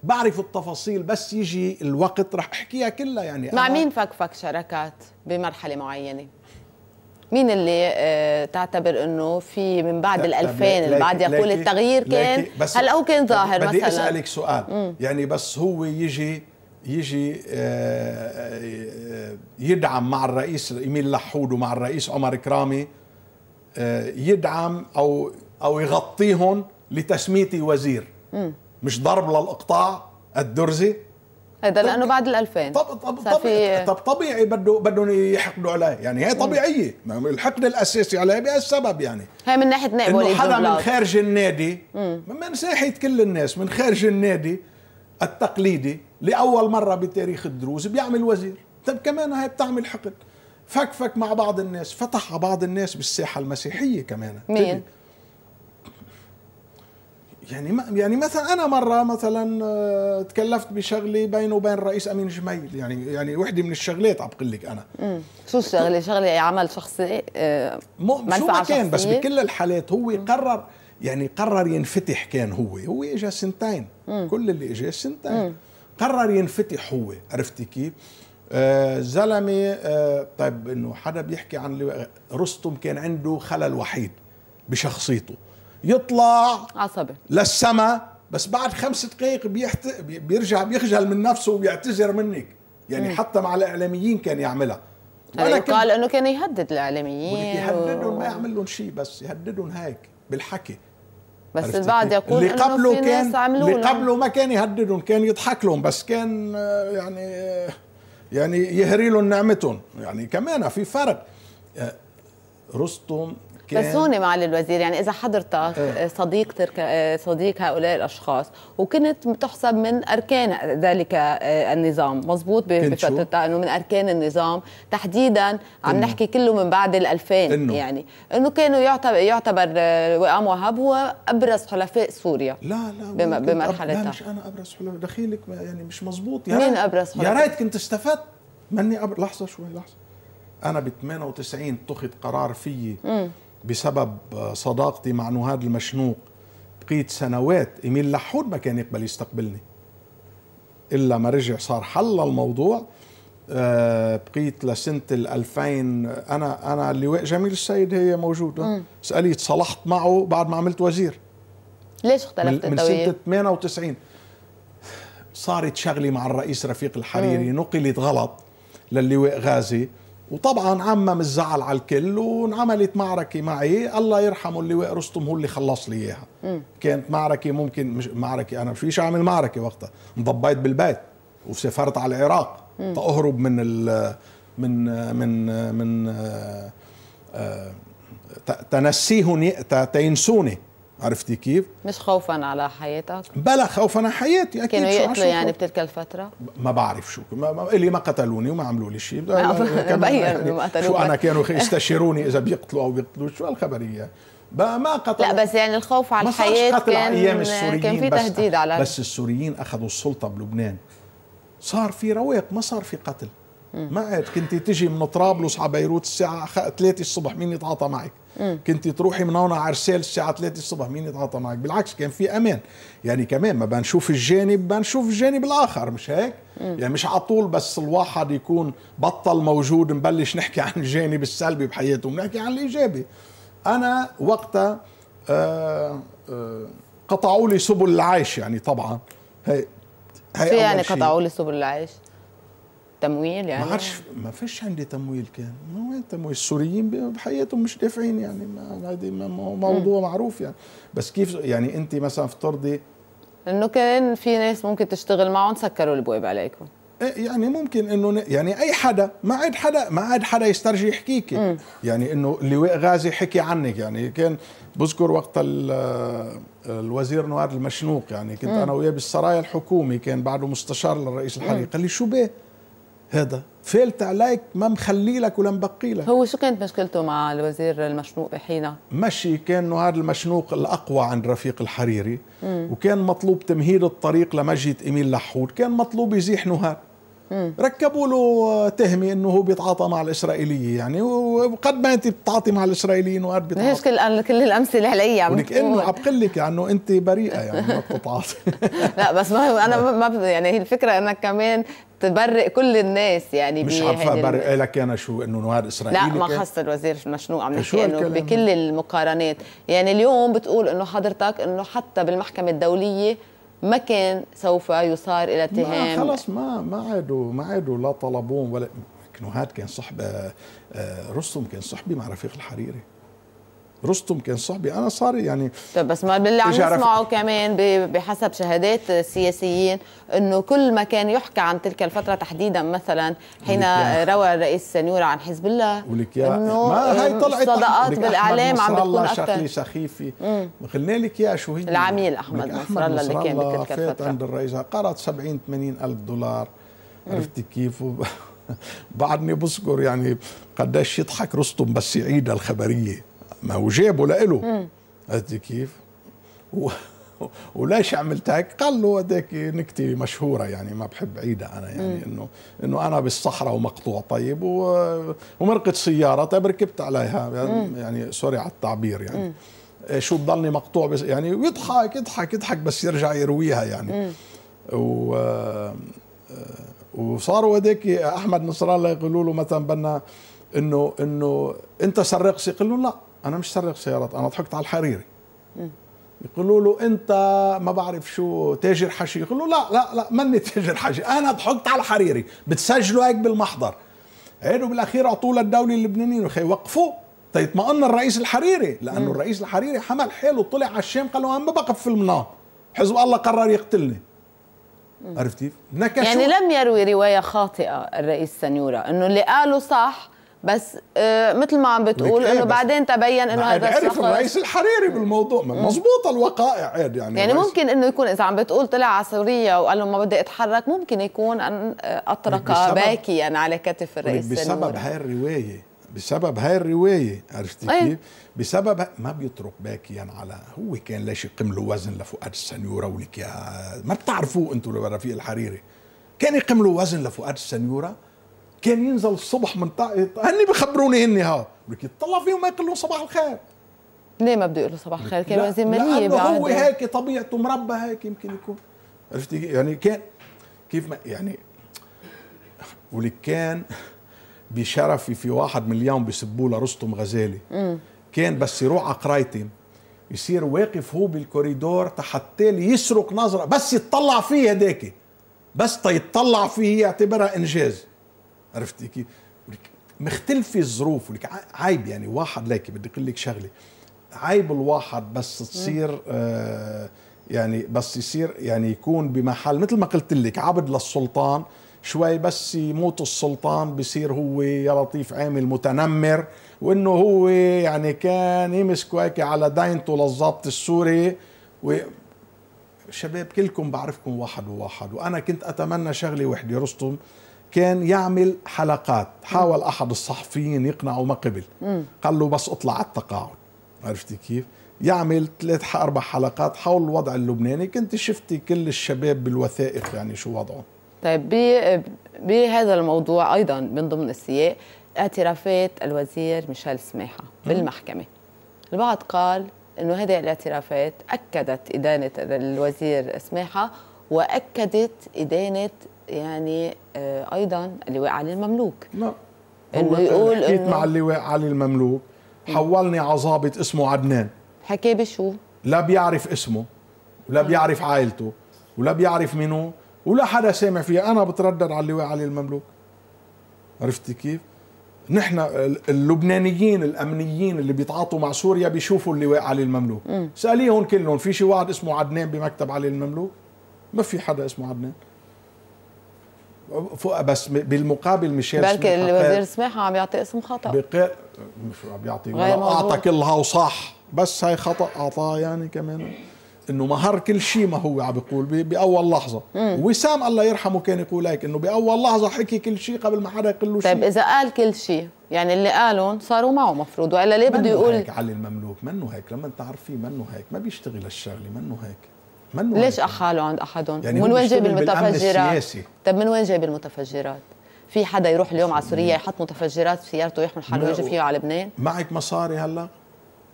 بعرف التفاصيل بس يجي الوقت رح احكيها كلها يعني مع مين فكفك شراكات بمرحله معينه مين اللي آه، تعتبر انه في من بعد ال 2000 البعض يقول لكي التغيير كان هلا هو كان ظاهر بدي مثلا بدي اسالك سؤال مم. يعني بس هو يجي يجي آه، آه، يدعم مع الرئيس ايميل لحود ومع الرئيس عمر كرامي يدعم او او يغطيهم لتسميتي وزير مش ضرب للاقطاع الدرزي هذا لانه بعد ال2000 طب طب طبيعي طب طبيعي بده بدهم يحقدوا عليه يعني هي طبيعيه الحقد الاساسي عليه بهالسبب يعني هي من ناحيه نائب انه حدا من خارج النادي مم. من ساحه كل الناس من خارج النادي التقليدي لاول مره بتاريخ الدروز بيعمل وزير طب كمان هي بتعمل حقد فكفك مع بعض الناس فتح على بعض الناس بالساحه المسيحيه كمان مين؟ يعني ما يعني مثلا انا مره مثلا آه، تكلفت بشغلي بينه وبين رئيس امين جميل يعني يعني وحده من الشغلات عم بقول لك انا مم. شو الشغله؟ شغله عمل شخصي آه منفعه شو ما كان بس بكل الحالات هو مم. قرر يعني قرر ينفتح كان هو هو اجى سنتين مم. كل اللي اجى سنتين قرر ينفتح هو عرفتي كيف؟ آه، زلمه آه، طيب انه حدا بيحكي عن رستم كان عنده خلل وحيد بشخصيته يطلع عصبي للسما بس بعد خمس دقائق بيحت... بيرجع بيخجل من نفسه وبيعتذر منك يعني مم. حتى مع الاعلاميين كان يعملها وانا أيوة، كنت... قال انه كان يهدد الاعلاميين يهددهم و... ما يعمل لهم شيء بس يهددهم هيك بالحكي بس البعض يقول اللي قبله كان اللي قبله ما كان يهددهم كان يضحك لهم بس كان آه، يعني آه، يعني يهري لهم نعمتهم يعني كمان في فرق آه، رستم كان بس هون معالي الوزير يعني اذا حضرتك إيه. صديق ترك صديق هؤلاء الاشخاص وكنت بتحسب من اركان ذلك آه، النظام مزبوط بفترتها انه من اركان النظام تحديدا عم نحكي كله من بعد ال2000 يعني انه كانوا يعتبر يعتبر آه، وئام وهب هو ابرز حلفاء سوريا لا لا بمرحلتها لا مش انا ابرز حلفاء دخيلك يعني مش مزبوط يا مين ابرز حلفاء يا ريت كنت استفدت مني أبرز لحظه شوي لحظه انا ب 98 اتخذ قرار فيي بسبب صداقتي مع نهاد المشنوق بقيت سنوات إيميل لحود ما كان يقبل يستقبلني إلا ما رجع صار حل الموضوع آه، بقيت لسنة ال 2000 أنا أنا اللواء جميل السيد هي موجودة اسألي صلحت معه بعد ما عملت وزير ليش اختلفت من, من سنة 98 صارت شغلي مع الرئيس رفيق الحريري نقلت غلط للواء غازي وطبعا عمم الزعل على الكل وانعملت معركه معي الله يرحمه اللواء رستم هو اللي خلص لي اياها كانت معركه ممكن مش معركه انا مش فيش اعمل معركه وقتها انضبيت بالبيت وسافرت على العراق تأهرب من ال من من من آه، آه، تنسيهم تينسوني عرفتي كيف؟ مش خوفا على حياتك؟ بلا خوفا على حياتي اكيد كانوا يقتلوا يعني بتلك الفترة؟ ما بعرف شو ما, ما اللي ما قتلوني وما عملوا لي شيء مبين يعني ما قتلوني شو انا كانوا يستشيروني اذا بيقتلوا او بيقتلوا شو الخبريه ما قتل لا بس يعني الخوف على الحياة قتل كان أيام السوريين كان في تهديد على بس السوريين اخذوا السلطة بلبنان صار في رواق ما صار في قتل ما عاد كنت تجي من طرابلس على بيروت الساعة 3 الصبح مين يتعاطى معك كنت تروحي من هون على عرسال الساعة 3 الصبح مين يتعاطى معك بالعكس كان في أمان يعني كمان ما بنشوف الجانب بنشوف الجانب الآخر مش هيك يعني مش على طول بس الواحد يكون بطل موجود نبلش نحكي عن الجانب السلبي بحياته بنحكي عن الإيجابي أنا وقتها آه آه قطعوا لي سبل العيش يعني طبعا هي هي شو يعني قطعوا لي سبل العيش؟ تمويل يعني ما عادش ما فيش عندي تمويل كان ما وين تمويل السوريين بحياتهم مش دافعين يعني ما هذا موضوع مم. معروف يعني بس كيف يعني انت مثلا افترضي انه كان في ناس ممكن تشتغل معهم سكروا البواب عليكم إيه، يعني ممكن انه يعني اي حدا ما عاد حدا ما عاد حدا يسترجي يحكيك يعني انه لواء غازي حكي عنك يعني كان بذكر وقت الوزير نوار المشنوق يعني كنت م. انا وياه بالسرايا الحكومي كان بعده مستشار للرئيس الحالي قال لي شو بيه هذا فيلت عليك ما مخلي لك ولا مبقي لك هو شو كانت مشكلته مع الوزير المشنوق حينها؟ مشي كان نهار المشنوق الأقوى عند رفيق الحريري مم. وكان مطلوب تمهيد الطريق لمجد إميل لحود كان مطلوب يزيح نهار ركبوا له تهمه انه هو بيتعاطى مع الاسرائيليه يعني وقد ما انت بتتعاطي مع الاسرائيليين وقد بتعاطي ليش كل كل الامثله علي عم ولك انه عم بقول لك انه يعني انت بريئه يعني ما بتتعاطي لا بس ما هو انا ما يعني هي الفكره انك كمان تبرئ كل الناس يعني مش عارفه برئ لك انا شو انه نوار اسرائيلي لا ما إيه؟ خص الوزير مشنوق عم نحكي انه بكل المقارنات يعني اليوم بتقول انه حضرتك انه حتى بالمحكمه الدوليه ما كان سوف يصار الى اتهام خلص ما ما عادوا ما عادوا لا طلبون ولا كنوهات كان صحبه آه، رستم كان صحبي مع رفيق الحريري رستم كان صاحبي انا صار يعني طيب بس ما اللي عم نسمعه كمان بحسب شهادات السياسيين انه كل ما كان يحكى عن تلك الفتره تحديدا مثلا حين روى الرئيس سنيور عن حزب الله ولك يا ما هي طلعت صداقات بالاعلام عم بتكون الله شكلي سخيفي قلنا لك يا شو هي العميل احمد نصر الله اللي كان بتلك الفتره عند الرئيس قرض 70 80 الف دولار عرفتي كيف بعدني بذكر يعني قديش يضحك رستم بس يعيد الخبريه ما هو جابه لإله قلت كيف و... وليش عملت هيك؟ قال له هذيك نكتة مشهورة يعني ما بحب عيدها أنا يعني إنه إنه أنا بالصحراء ومقطوع طيب و... ومرقت سيارة طيب ركبت عليها يعني, يعني سوري على التعبير يعني مم. إيه شو بضلني مقطوع بس يعني ويضحك يضحك يضحك بس يرجع يرويها يعني و آه، وصاروا هذيك احمد نصر الله يقولوا له مثلا بدنا انه انه انت سرقسي يقول قال له لا انا مش سرق سيارات انا ضحكت على الحريري يقولوا له انت ما بعرف شو تاجر حشي يقولوا له لا لا لا ماني تاجر حشي انا ضحكت على الحريري بتسجلوا هيك بالمحضر عينوا بالاخير اعطوه للدوله اللبنانيه وخي وقفوه تيطمئن الرئيس الحريري لانه مم. الرئيس الحريري حمل حيله طلع على الشام قال له انا ما بقف في المنام حزب الله قرر يقتلني عرفتي؟ يعني لم يروي روايه خاطئه الرئيس سنيوره انه اللي قاله صح بس آه مثل ما عم بتقول انه بعدين تبين انه هذا عرف الرئيس الحريري بالموضوع مضبوط الوقائع يعني يعني يعني ممكن انه يكون اذا عم بتقول طلع على سوريا وقال لهم ما بدي اتحرك ممكن يكون ان آه، اطرق باكيا يعني على كتف الرئيس بسبب هاي الروايه بسبب هاي الروايه عرفتي أيه. كيف؟ بسبب ما بيترك باكيا يعني على هو كان ليش يقيم له وزن لفؤاد السنيوره ولك يا ما بتعرفوه انتم رفيق الحريري كان يقيم له وزن لفؤاد السنيوره كان ينزل الصبح من طا... هني بخبروني هني ها لك يطلع فيهم يقول صباح الخير ليه ما بده يقول له صباح الخير كان وزير ماليه لانه هو هيك طبيعته مربى هيك يمكن يكون عرفتي يعني كان كيف ما يعني ولك كان بشرفي في واحد من اليوم بيسبوه لرستم غزالي كان بس يروح على قرايتي يصير واقف هو بالكوريدور تحت يسرق نظره بس يتطلع فيه هداك بس تيطلع طيب، فيه يعتبرها انجاز عرفتي كي مختلفه الظروف ولك عيب يعني واحد ليك بدي اقول لك شغله عيب الواحد بس تصير آه، يعني بس يصير يعني يكون بمحل مثل ما قلت لك عبد للسلطان شوي بس يموت السلطان بصير هو يا لطيف عامل متنمر وانه هو يعني كان يمسكوا هيك على دينته للضابط السوري و شباب كلكم بعرفكم واحد وواحد وانا كنت اتمنى شغله وحده رستم كان يعمل حلقات حاول أحد الصحفيين يقنعه ما قبل قال له بس اطلع على التقاعد عرفتي كيف يعمل ثلاث أربع حلقات حول الوضع اللبناني كنت شفتي كل الشباب بالوثائق يعني شو وضعهم طيب بهذا الموضوع أيضا من ضمن السياق اعترافات الوزير ميشيل سماحة بالمحكمة البعض قال انه هذه الاعترافات اكدت ادانه الوزير سماحه واكدت ادانه يعني آه، ايضا اللواء علي المملوك لا انه يقول حكيت مع اللواء علي المملوك حولني على ظابط اسمه عدنان حكى بشو؟ لا بيعرف اسمه ولا آه. بيعرف عائلته ولا بيعرف منو ولا حدا سامع فيها انا بتردد على اللواء علي المملوك عرفتي كيف؟ نحن اللبنانيين الامنيين اللي بيتعاطوا مع سوريا بيشوفوا اللواء علي المملوك ساليهم كلهم في شي واحد اسمه عدنان بمكتب علي المملوك ما في حدا اسمه عدنان فوق بس بالمقابل ميشيل بلكي الوزير سماحه عم يعطي اسم خطا بقى مش عم يعطي اعطى كلها وصح بس هاي خطا اعطاه يعني كمان انه مهر كل شيء ما هو عم بيقول باول لحظه وسام الله يرحمه كان يقول هيك انه باول لحظه حكي كل شيء قبل ما حدا يقول له طيب، شيء طيب اذا قال كل شيء يعني اللي قالهم صاروا معه مفروض والا ليه بده يقول هيك علي المملوك منه هيك لما انت تعرفيه منه هيك ما بيشتغل هالشغله منه هيك منو ليش احاله عند احدهم؟ يعني من وين جايب المتفجرات؟ طيب من وين جايب المتفجرات؟ في حدا يروح اليوم على سوريا يحط متفجرات بسيارته ويحمل حاله ويجي فيها على لبنان؟ معك مصاري هلا؟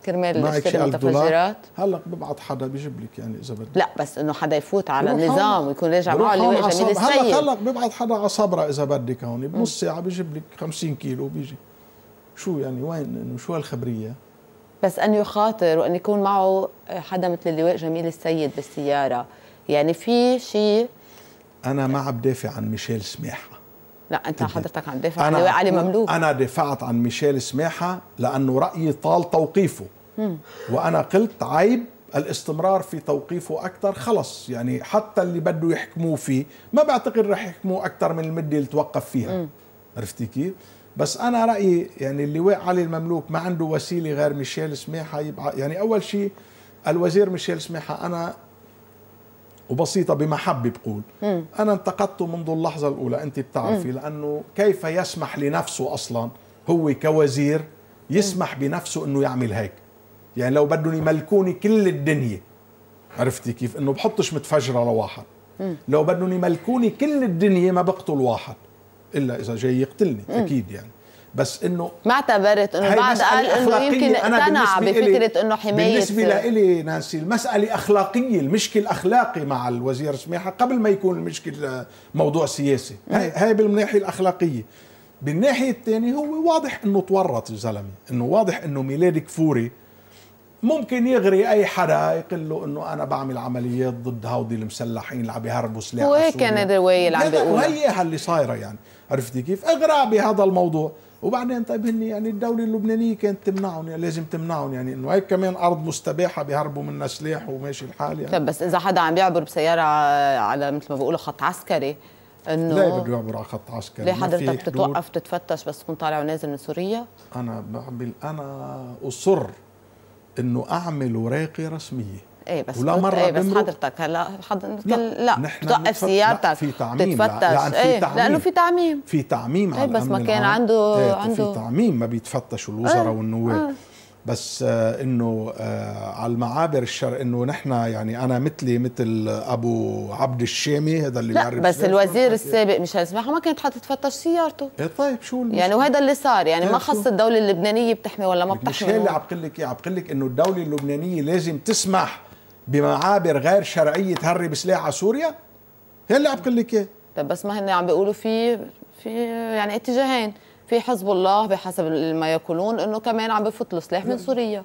كرمال يشتري متفجرات هلا ببعت حدا بيجيب لك يعني اذا بدك لا بس انه حدا يفوت على النظام ويكون راجع معه اللي هو جميل السيد هلا هلا ببعت حدا على صبرا اذا بدك هون بنص ساعه بيجيب لك 50 كيلو بيجي شو يعني وين انه شو هالخبريه؟ بس أن يخاطر وأن يكون معه آه، حدا مثل اللواء جميل السيد بالسيارة يعني في شيء أنا ما عم دافع عن ميشيل سماحة لا أنت تبني. حضرتك عم تدافع عن علي مملوك أنا دافعت عن ميشيل سماحة لأنه رأيي طال توقيفه مم. وأنا قلت عيب الاستمرار في توقيفه اكثر خلص يعني حتى اللي بده يحكموه فيه ما بعتقد رح يحكموه اكثر من المده اللي توقف فيها عرفتي كيف؟ بس انا رايي يعني اللواء علي المملوك ما عنده وسيله غير ميشيل سماحه يبقى يعني اول شيء الوزير ميشيل سماحه انا وبسيطه بمحبه بقول م. انا انتقدته منذ اللحظه الاولى انت بتعرفي لانه كيف يسمح لنفسه اصلا هو كوزير يسمح بنفسه انه يعمل هيك يعني لو بدهم يملكوني كل الدنيا عرفتي كيف انه بحطش متفجره لواحد لو بدهم يملكوني كل الدنيا ما بقتل واحد الا اذا جاي يقتلني مم. اكيد يعني بس انه ما اعتبرت انه بعد قال انه يمكن اقتنع بفكره انه حمايه بالنسبه لإلي نانسي المساله اخلاقيه المشكل اخلاقي مع الوزير سميحه قبل ما يكون المشكل موضوع سياسي هاي, هاي بالناحيه الاخلاقيه بالناحيه الثانيه هو واضح انه تورط الزلمه انه واضح انه ميلاد كفوري ممكن يغري اي حدا يقول له انه انا بعمل عمليات ضد هودي المسلحين اللي عم يهربوا سلاح وهي كانت الروايه اللي عم بيقولها وهي اللي صايره يعني عرفتي كيف اغرى بهذا الموضوع وبعدين طيب هني يعني الدوله اللبنانيه كانت تمنعهم يعني لازم تمنعهم يعني انه هيك كمان ارض مستباحه بيهربوا منها سلاح وماشي الحال يعني طيب بس اذا حدا عم بيعبر بسياره على مثل ما بيقولوا خط عسكري انه ليه بده يعبر على خط عسكري ليه حضرتك بتتوقف تتفتش بس تكون طالع ونازل من سوريا؟ انا بعمل انا اصر انه اعمل وراقي رسميه ايه بس ولا مرة ايه بس حضرتك هلا حضرتك لا, لا. نحن بتوقف سيارتك في تعميم بتتفتش يعني في ايه تعميم لانه في تعميم في تعميم ايه على بس ما كان عنده ايه عنده في تعميم ما بيتفتشوا الوزراء ايه والنواب ايه. بس آه انه آه على المعابر الشر انه نحن يعني انا مثلي مثل ابو عبد الشامي هذا اللي لا بس الوزير السابق مش سماحه ما كانت حتتفتش سيارته ايه طيب شو يعني وهذا اللي صار يعني ما طيب، خص الدوله اللبنانيه بتحمي ولا ما بتحمي مش هي اللي عم بقول لك إيه؟ عم بقول لك انه الدوله اللبنانيه لازم تسمح بمعابر غير شرعيه تهرب سلاح على سوريا هي اللي عم بقول لك اياه طيب بس ما هن عم بيقولوا في في يعني اتجاهين في حزب الله بحسب ما يقولون انه كمان عم بفوت سلاح من نعم. سوريا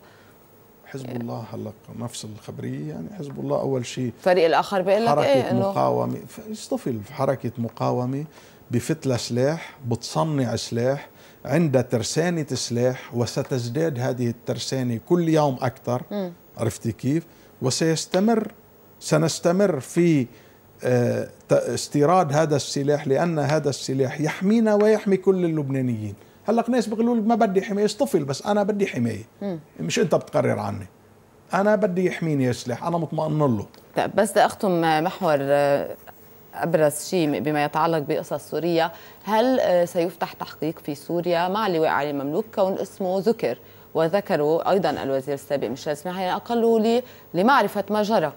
حزب الله هلا نفس الخبريه يعني حزب الله اول شيء الفريق الاخر بيقول لك إيه إنه مقاومه اصطفل حركه مقاومه بفتلة سلاح بتصنع سلاح عندها ترسانه سلاح وستزداد هذه الترسانه كل يوم اكثر عرفتي كيف؟ وسيستمر سنستمر في آه، استيراد هذا السلاح لان هذا السلاح يحمينا ويحمي كل اللبنانيين هلا ناس بيقولوا ما بدي حمايه اصطفل بس انا بدي حمايه مش انت بتقرر عني انا بدي يحميني السلاح انا مطمئن له طيب بس بدي اختم محور آه، ابرز شيء بما يتعلق بقصص سوريا هل آه، سيفتح تحقيق في سوريا مع اللواء علي مملوك كون اسمه ذكر وذكروا أيضا الوزير السابق ميشيل يعني اقلوا لي لمعرفة ما جرى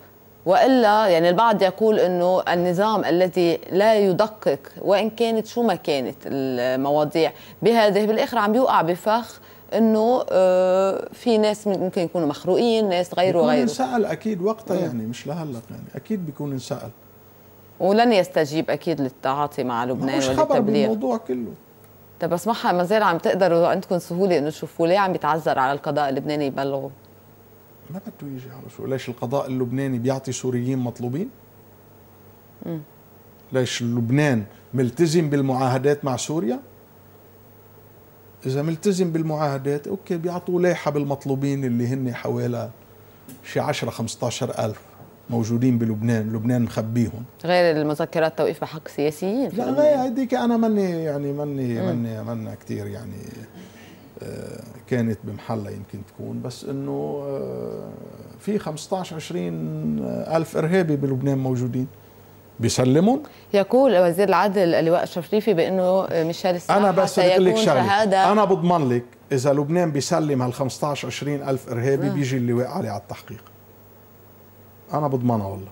والا يعني البعض يقول انه النظام الذي لا يدقق وان كانت شو ما كانت المواضيع بهذه بالاخر عم يوقع بفخ انه آه، في ناس ممكن يكونوا مخروقين ناس غيره غيره انسال اكيد وقتها آه. يعني مش لهلا يعني اكيد بيكون انسال ولن يستجيب اكيد للتعاطي مع لبنان والتبليغ خبر بالموضوع كله طب بسمعها ما زال عم تقدروا عندكم سهوله انه تشوفوه ليه عم يتعذر على القضاء اللبناني يبلغوا؟ ما بده يجي على شو ليش القضاء اللبناني بيعطي سوريين مطلوبين؟ امم ليش لبنان ملتزم بالمعاهدات مع سوريا؟ إذا ملتزم بالمعاهدات أوكي بيعطوا لائحة بالمطلوبين اللي هن حوالي شي 10 15 ألف موجودين بلبنان لبنان مخبيهم غير المذكرات توقيف بحق سياسيين لا لا هذيك انا ماني يعني ماني ماني منا كثير يعني آه، كانت بمحله يمكن تكون بس انه آه، في 15 20 آه، الف ارهابي بلبنان موجودين بيسلمون يقول وزير العدل اللواء الشريفي بانه ميشيل السماح انا بس بدي لك شغله انا بضمن لك اذا لبنان بيسلم هال 15 20 الف ارهابي آه. بيجي اللواء علي على التحقيق انا بضمنها والله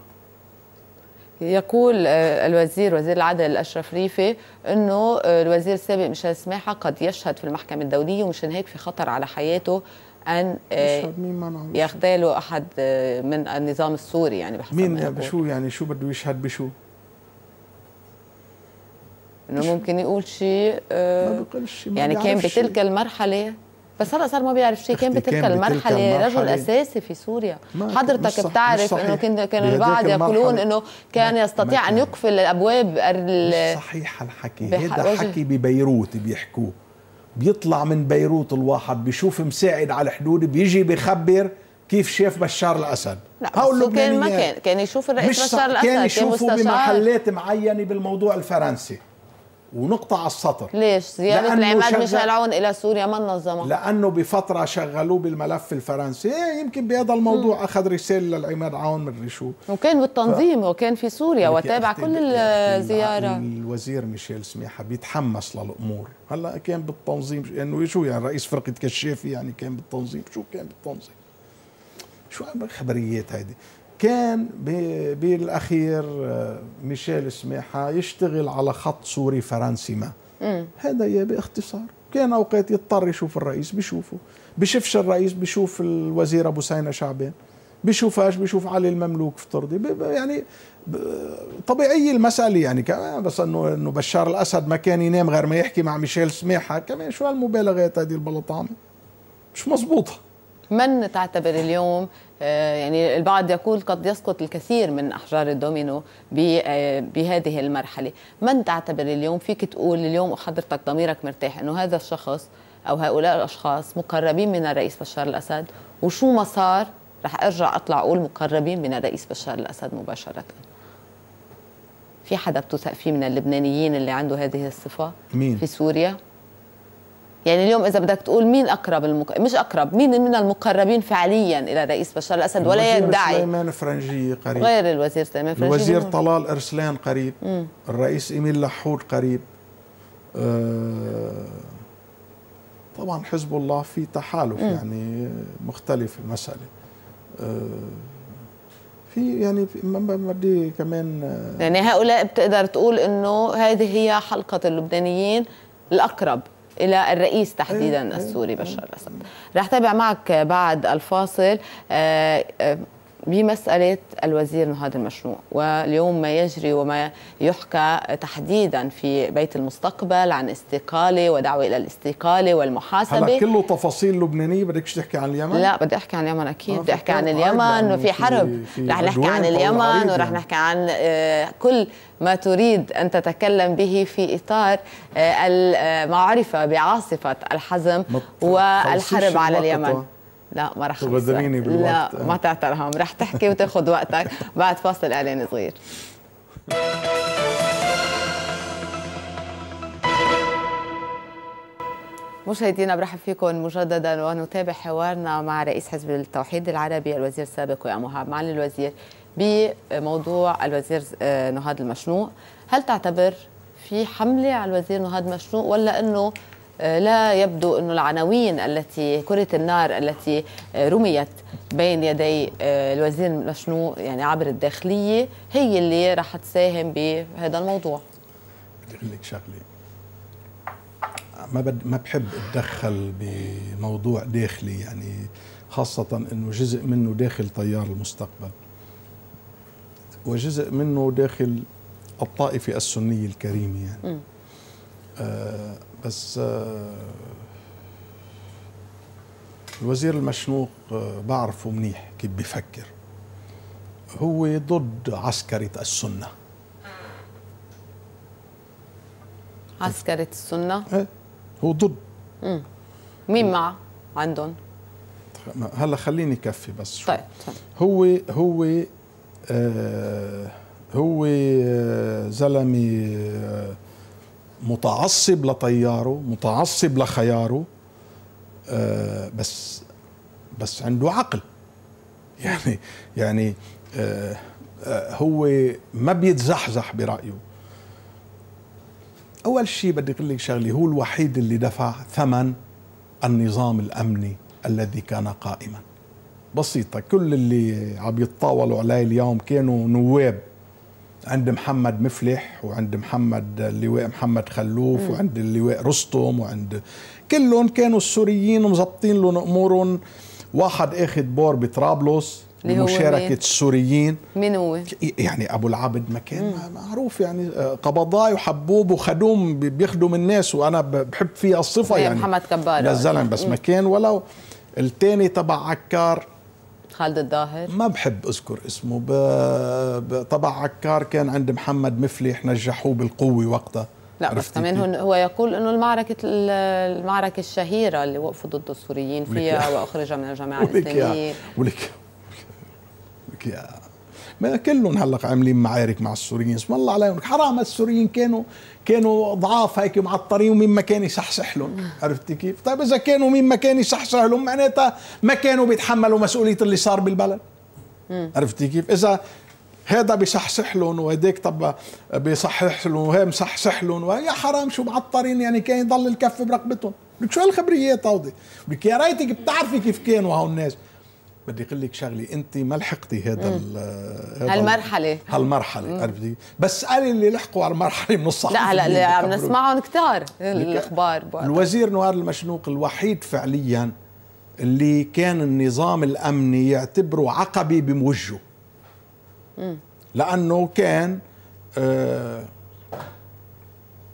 يقول آه، الوزير وزير العدل اشرف ريفي انه آه، الوزير السابق ميشيل سماحه قد يشهد في المحكمه الدوليه ومشان هيك في خطر على حياته ان آه، يختالوا احد من النظام السوري يعني بحسب مين يعني بشو يعني شو بده يشهد بشو؟ انه ممكن يقول شيء آه ما بقلش يعني كان بتلك المرحله بس هلا صار ما بيعرف شيء كان بتلك المرحله رجل اساسي في سوريا حضرتك بتعرف انه كان كان البعض يقولون انه كان يستطيع ان يقفل الابواب صحيح الحكي هذا حكي ببيروت بيحكوه بيطلع من بيروت الواحد بيشوف مساعد على الحدود بيجي بيخبر كيف شاف بشار الاسد لا هقول له كان ما كان كان يشوف الرئيس بشار الاسد كان يشوفه بمحلات معينه بالموضوع الفرنسي ونقطع السطر ليش زيادة العماد ميشيل عون إلى سوريا ما نظمها لأنه بفترة شغلوه بالملف الفرنسي إيه يمكن بهذا الموضوع م. أخذ رسالة للعماد عون من شو وكان بالتنظيم ف... وكان في سوريا وتابع كل الزيارة الوزير ميشيل سميحة بيتحمس للأمور هلا كان بالتنظيم إنه يعني شو يعني رئيس فرقة كشافي يعني كان بالتنظيم شو كان بالتنظيم شو خبريات هيدي كان بالاخير آه، ميشيل سماحه يشتغل على خط سوري فرنسي ما هذا يا باختصار كان اوقات يضطر يشوف الرئيس بيشوفه بشوفش الرئيس بشوف الوزير ابو سينا شعبان بشوفهاش بشوف علي المملوك طردي يعني طبيعي المساله يعني كمان آه، بس انه انه بشار الاسد ما كان ينام غير ما يحكي مع ميشيل سماحه كمان شو هالمبالغات هذه البلطامه مش مزبوطه من تعتبر اليوم آه، يعني البعض يقول قد يسقط الكثير من احجار الدومينو آه، بهذه المرحله، من تعتبر اليوم فيك تقول اليوم حضرتك ضميرك مرتاح انه هذا الشخص او هؤلاء الاشخاص مقربين من الرئيس بشار الاسد وشو ما صار رح ارجع اطلع اقول مقربين من الرئيس بشار الاسد مباشره. في حدا بتوثق فيه من اللبنانيين اللي عنده هذه الصفه؟ مين؟ في سوريا؟ يعني اليوم اذا بدك تقول مين اقرب المك... مش اقرب مين من المقربين فعليا الى الرئيس بشار الاسد ولا يدعي سليمان فرنجي قريب غير الوزير سليمان فرنجي الوزير طلال ارسلان قريب مم. الرئيس ايميل لحود قريب آه طبعا حزب الله في تحالف مم. يعني مختلف المساله آه في يعني ما بدي كمان آه، يعني هؤلاء بتقدر تقول انه هذه هي حلقه اللبنانيين الاقرب الى الرئيس أيوة، تحديدا أيوة، السوري أيوة. بشار الاسد رح تابع معك بعد الفاصل آه، آه، بمسألة الوزير نهاد المشروع واليوم ما يجري وما يحكى تحديدا في بيت المستقبل عن استقالة ودعوة إلى الاستقالة والمحاسبة هلا كله تفاصيل لبنانية بدكش تحكي عن اليمن؟ لا بدي أحكي عن اليمن أكيد آه، بدي أحكي عن اليمن آه، وفي حرب رح نحكي عن اليمن ورح نحكي عن آه، كل ما تريد أن تتكلم به في إطار ما عرف بعاصفة الحزم والحرب على اليمن لا ما رح تبدليني بالوقت لا ما تعترهم رح تحكي وتاخذ وقتك بعد فاصل اعلان صغير مشاهدينا برحب فيكم مجددا ونتابع حوارنا مع رئيس حزب التوحيد العربي الوزير السابق ويا مهاب معالي الوزير بموضوع الوزير آه، نهاد المشنوق هل تعتبر في حملة على الوزير نهاد مشنوق ولا أنه لا يبدو أن العناوين التي كرة النار التي رميت بين يدي آه، الوزير مشنو يعني عبر الداخلية هي اللي رح تساهم بهذا الموضوع بدي لك شغلة ما بد ما بحب اتدخل بموضوع داخلي يعني خاصة انه جزء منه داخل تيار المستقبل وجزء منه داخل الطائفة السنية الكريمة يعني بس آه، الوزير المشنوق آه، بعرفه منيح كيف بيفكر هو ضد عسكرة السنة عسكرة السنة؟ ايه هو ضد مين معه عندهم؟ هلا خليني كفي بس شو. طيب،, طيب هو هو آه هو آه، زلمه آه متعصب لطياره متعصب لخياره آه بس بس عنده عقل يعني يعني آه،, آه هو ما بيتزحزح برايه اول شيء بدي اقول لك شغله هو الوحيد اللي دفع ثمن النظام الامني الذي كان قائما بسيطه كل اللي عم يتطاولوا عليه اليوم كانوا نواب عند محمد مفلح وعند محمد اللواء محمد خلوف م. وعند اللواء رستم وعند كلهم كانوا السوريين مزبطين لهم امورهم واحد اخذ بور بطرابلس مين؟ السوريين مين هو؟ يعني أبو العبد ما كان معروف يعني آه، قبضاي وحبوب وخدوم بيخدم الناس وأنا بحب فيها الصفة يعني محمد كبار للزلم بس ما كان ولو الثاني تبع عكار خالد الظاهر ما بحب اذكر اسمه طبع عكار كان عند محمد مفلح نجحوه بالقوه وقتها لا بس كمان هو يقول انه المعركه المعركه الشهيره اللي وقفوا ضد السوريين فيها واخرج من الجماعه الاسلاميه ولك يا. ولك يا. ما كلهم هلق عاملين معارك مع السوريين اسم الله عليهم حرام السوريين كانوا كانوا ضعاف هيك معطرين ومين ما كان يصحصح لهم عرفتي كيف طيب اذا كانوا مين ما كان يصحصح لهم معناتها ما كانوا بيتحملوا مسؤوليه اللي صار بالبلد عرفتي كيف اذا هذا بيصحصح لهم وهداك طب بيصحح لهم وهي مصحصح لهم ويا حرام شو معطرين يعني كان يضل الكف برقبتهم لك شو هالخبريات هودي لك يا ريتك بتعرفي كيف كانوا هالناس بدي اقول لك شغله انت ما لحقتي هذا هالمرحله هالمرحله عرفتي بس قال اللي لحقوا على المرحله من الصحفيين لا هلا اللي عم نسمعهم كثار الاخبار بقى. الوزير نوار المشنوق الوحيد فعليا اللي كان النظام الامني يعتبره عقبه بموجه لانه كان آه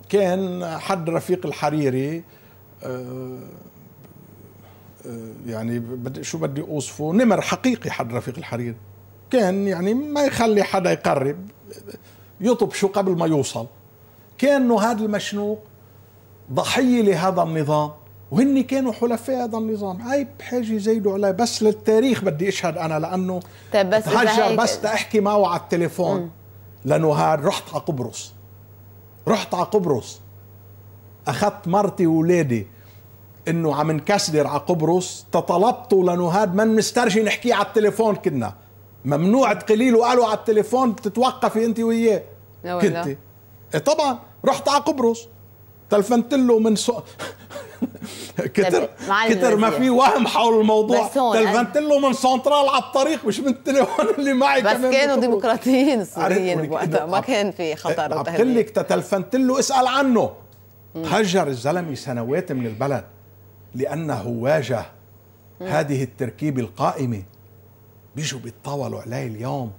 كان حد رفيق الحريري آه يعني بدي شو بدي اوصفه نمر حقيقي حد رفيق الحريري كان يعني ما يخلي حدا يقرب شو قبل ما يوصل كانه هذا المشنوق ضحيه لهذا النظام وهن كانوا حلفاء هذا النظام هاي بحاجة زيدوا عليه بس للتاريخ بدي اشهد انا لانه طيب بس هيك... بس احكي معه على التليفون لانه هاد رحت على قبرص رحت على قبرص اخذت مرتي واولادي انه عم نكسدر على قبرص تطلبتوا لنهاد من مسترجي نحكيه على التليفون كنا ممنوع تقلي له قالوا على التليفون بتتوقفي انت وياه كنت ايه طبعا رحت على قبرص تلفنت له من سو... كتر طيب، كتر ما في وهم حول الموضوع تلفنت له من سنترال على الطريق مش من التليفون اللي معي بس كمان كانوا ديمقراطيين السوريين بوقتها ما كان في خطر عم لك تلفنت له اسال عنه هجر الزلمه سنوات من البلد لأنه واجه هذه التركيبة القائمة بيجوا بيتطاولوا عليه اليوم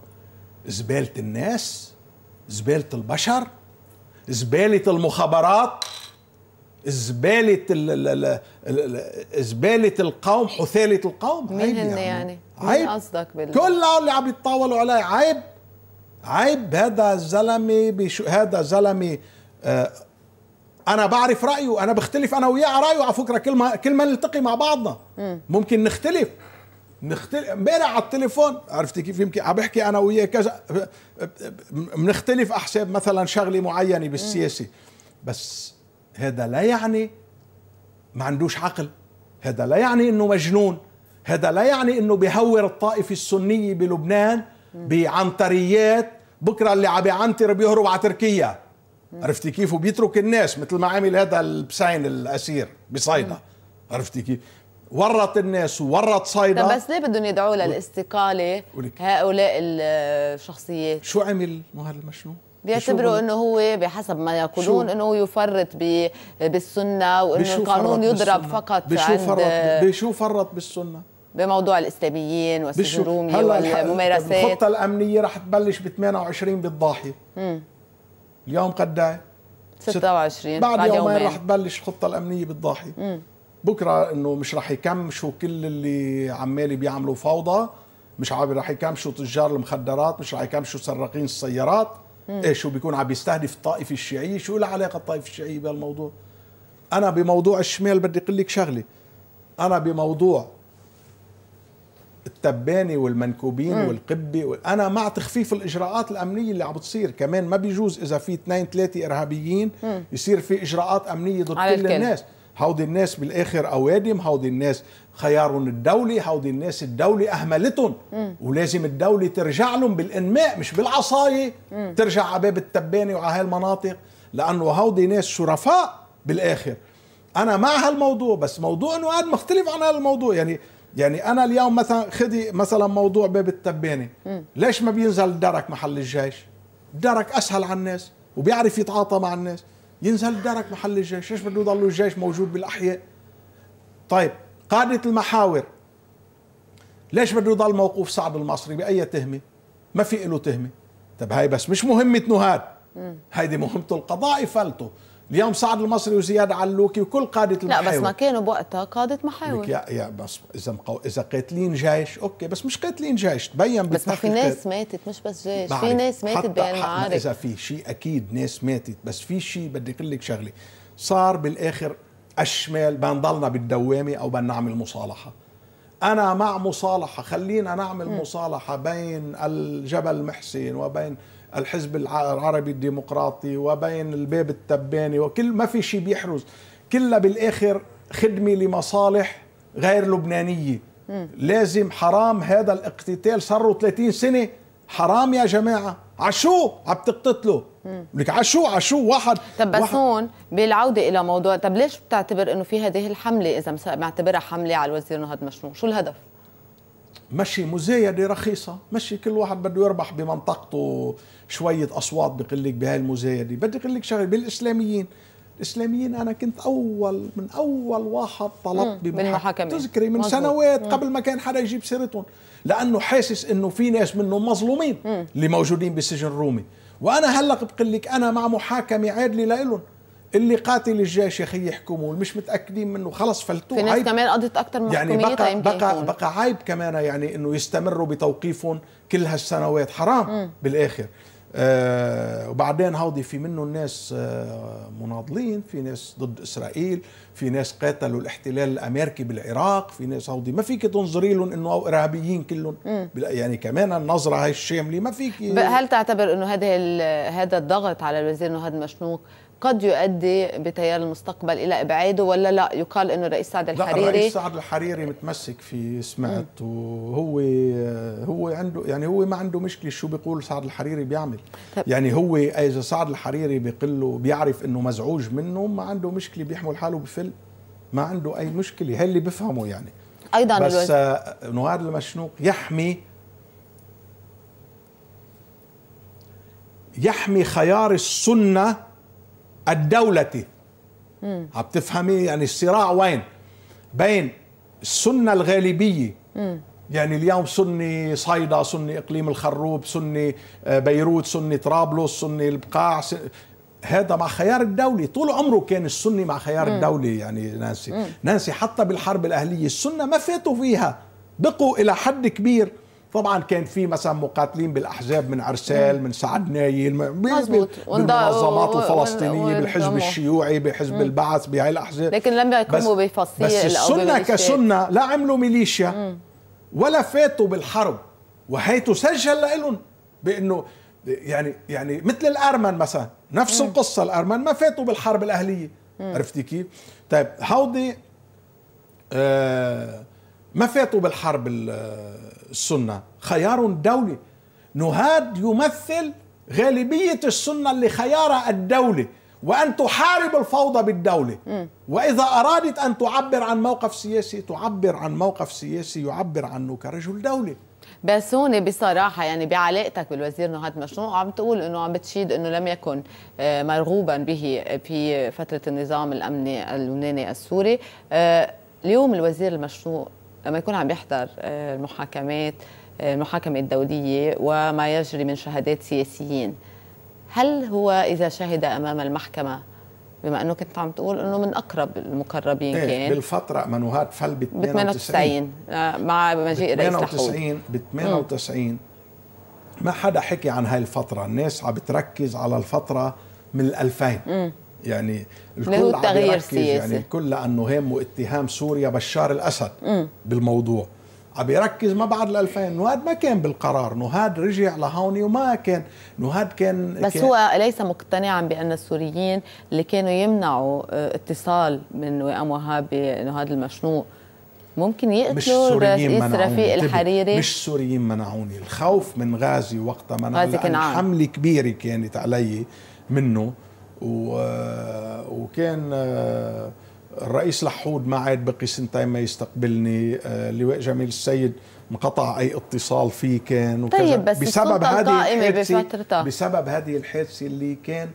زبالة الناس زبالة البشر زبالة المخابرات زبالة زبالة القوم حثالة القوم مين هن يعني, يعني؟ عيب قصدك بال... كل اللي عم يتطاولوا عليه عيب عيب هذا الزلمة هذا زلمة آه انا بعرف رايه انا بختلف انا وياه على رايه على فكره كل ما كل ما نلتقي مع بعضنا ممكن نختلف نختلف امبارح على التليفون عرفتي كيف يمكن عم بحكي انا وياه كذا بنختلف احساب مثلا شغله معينه بالسياسه بس هذا لا يعني ما عندوش عقل هذا لا يعني انه مجنون هذا لا يعني انه بيهور الطائفه السنيه بلبنان بعنتريات بكره اللي عم بيعنتر بيهرب على تركيا عرفتي كيف وبيترك الناس مثل ما عامل هذا البسعين الاسير بصيدا عرفتي كيف ورط الناس وورط صيدا بس ليه بدهم يدعوا للاستقاله هؤلاء الشخصيات شو عمل مهر المشنو بيعتبروا انه هو بحسب ما يقولون انه يفرط بالسنه وانه القانون يضرب فقط بشو فرط بشو فرط بالسنه بموضوع الاسلاميين والسجن الرومي والممارسات الخطه الامنيه رح تبلش ب 28 بالضاحيه اليوم قد ايه 26 بعد, بعد يومين, يومين رح تبلش الخطه الامنيه بالضاحيه مم. بكره انه مش رح يكمشوا كل اللي عمالي بيعملوا فوضى مش عم رح يكمشوا تجار المخدرات مش رح يكمشوا سراقين السيارات مم. ايه شو بيكون عم بيستهدف الطائفه الشيعيه شو لها علاقه الطائفه الشيعيه بهالموضوع انا بموضوع الشمال بدي اقول لك شغله انا بموضوع التباني والمنكوبين مم. والقبي انا مع تخفيف الاجراءات الامنيه اللي عم بتصير كمان ما بيجوز اذا في اثنين ثلاثه ارهابيين مم. يصير في اجراءات امنيه ضد كل الناس هودي الناس بالاخر اوادم هودي الناس خيارهم الدولي هودي الناس الدولة اهملتهم م. ولازم الدولة ترجع لهم بالانماء مش بالعصاية ترجع على باب التباني وعلى هالمناطق لانه هودي ناس شرفاء بالاخر انا مع هالموضوع بس موضوع انه قاعد مختلف عن هالموضوع يعني يعني انا اليوم مثلا خدي مثلا موضوع باب التبانه ليش ما بينزل الدرك محل الجيش الدرك اسهل على الناس وبيعرف يتعاطى مع الناس ينزل الدرك محل الجيش ليش بده يضلوا الجيش موجود بالاحياء طيب قاده المحاور ليش بده يضل موقوف صعب المصري باي تهمه ما في له تهمه طب هاي بس مش مهمه نهاد هيدي مهمته القضاء فلته اليوم سعد المصري وزياد علوكي وكل قادة المحاور لا بس ما كانوا بوقتها قادة محاور يا يا بس إذا مقو... إذا قاتلين جيش أوكي بس مش قاتلين جيش تبين بس ما في ناس ماتت مش بس جيش في ناس ماتت بهالمعارك إذا في شيء أكيد ناس ماتت بس في شيء بدي أقول لك شغلة صار بالآخر الشمال بنضلنا بالدوامة أو بدنا نعمل مصالحة انا مع مصالحه خلينا نعمل م. مصالحه بين الجبل محسن وبين الحزب العربي الديمقراطي وبين البيب التباني وكل ما في شيء بيحرز كلها بالاخر خدمه لمصالح غير لبنانيه م. لازم حرام هذا الاقتتال صاروا 30 سنه حرام يا جماعه عشو عم تقتله لك عشو عشو واحد طب بس واحد. هون بالعوده الى موضوع طب ليش بتعتبر انه في هذه الحمله اذا معتبرها حمله على الوزير نهاد مشمون شو الهدف مشي مزايدة رخيصة مشي كل واحد بده يربح بمنطقته شوية أصوات بقلك بهاي المزايدة بدي أقول لك شغلة بالإسلاميين الاسلاميين انا كنت اول من اول واحد طلبت بمحاكمه تذكري من مزبوط. سنوات قبل ما كان حدا يجيب سيرتهم لانه حاسس انه في ناس منهم مظلومين اللي موجودين بالسجن الرومي وانا هلا بقول لك انا مع محاكمه عادله لهم اللي قاتل الجيش يا اخي يحكموا مش متاكدين منه خلص فلتوه في ناس عيب. كمان قضت اكثر من يعني بقى بقى, بقى عيب كمان يعني انه يستمروا بتوقيفهم كل هالسنوات حرام م. بالاخر آه، وبعدين هاودي في منه الناس آه، مناضلين في ناس ضد اسرائيل في ناس قاتلوا الاحتلال الامريكي بالعراق في ناس هاودي ما فيك تنظري لهم انه ارهابيين كلهم يعني كمان النظره هاي الشامله ما فيك هل تعتبر انه هذا الضغط على الوزير نهاد مشنوق قد يؤدي بتيار المستقبل الى ابعاده ولا لا يقال انه الرئيس سعد الحريري لا الرئيس سعد الحريري متمسك في سمعت وهو هو عنده يعني هو ما عنده مشكله شو بيقول سعد الحريري بيعمل طب. يعني هو اذا سعد الحريري بيقول له بيعرف انه مزعوج منه ما عنده مشكله بيحمل حاله بفل ما عنده اي مشكله هي اللي بفهمه يعني ايضا بس آه نوار المشنوق يحمي يحمي خيار السنه الدولة عم بتفهمي يعني الصراع وين بين السنة الغالبية يعني اليوم سني صيدا سني إقليم الخروب سني آه، بيروت سني طرابلس سني البقاع سني هذا مع خيار الدولي طول عمره كان السني مع خيار مم. الدولي يعني نانسي مم. نانسي حتى بالحرب الأهلية السنة ما فاتوا فيها بقوا إلى حد كبير طبعا كان في مثلا مقاتلين بالاحزاب من عرسال من سعد نايل بالمنظمات الفلسطينيه بالحزب الشيوعي بحزب البعث بهاي الاحزاب لكن لم يقوموا بفصيل بس السنه كسنه لا عملوا ميليشيا ولا فاتوا بالحرب وهي تسجل لهم بانه يعني يعني مثل الارمن مثلا نفس القصه الارمن ما فاتوا بالحرب الاهليه عرفتي كيف؟ طيب هودي آه ما فاتوا بالحرب السنة خيار دولي نهاد يمثل غالبية السنة اللي خيارها الدولة وأن تحارب الفوضى بالدولة م. وإذا أرادت أن تعبر عن موقف سياسي تعبر عن موقف سياسي يعبر عنه كرجل دولة بس هون بصراحة يعني بعلاقتك بالوزير نهاد مشروع عم تقول انه عم بتشيد انه لم يكن آه، مرغوبا به آه، في فترة النظام الامني اللبناني السوري آه، اليوم الوزير المشروع لما يكون عم يحضر آه، المحاكمات آه، المحاكمة الدولية وما يجري من شهادات سياسيين هل هو إذا شهد أمام المحكمة بما انه كنت عم تقول انه من اقرب المقربين إيه كان بالفتره منوهات فل ب 98 آه، مع مجيء الرئيس لحود ب 98 ما حدا حكي عن هاي الفتره الناس عم بتركز على الفتره من 2000 مم. يعني الكل عم يركز يعني الكل لانه هم واتهام سوريا بشار الاسد م. بالموضوع عم يركز ما بعد ال 2000 نهاد ما كان بالقرار نهاد رجع لهون وما كان نهاد كان بس كان هو ليس مقتنعا بان السوريين اللي كانوا يمنعوا آه، اتصال من وئام وهابي نهاد المشنوق ممكن يقتلوا رئيس رفيق الحريري مش سوريين منعوني الخوف من غازي وقتها منعني غازي كان حمله كبيره كانت علي منه آه، وكان آه، الرئيس لحود ما عاد بقي سنتين ما يستقبلني آه، لواء جميل السيد انقطع اي اتصال فيه كان وكذا طيب بس بسبب هذه الحادثه بسبب هذه الحادثه اللي كان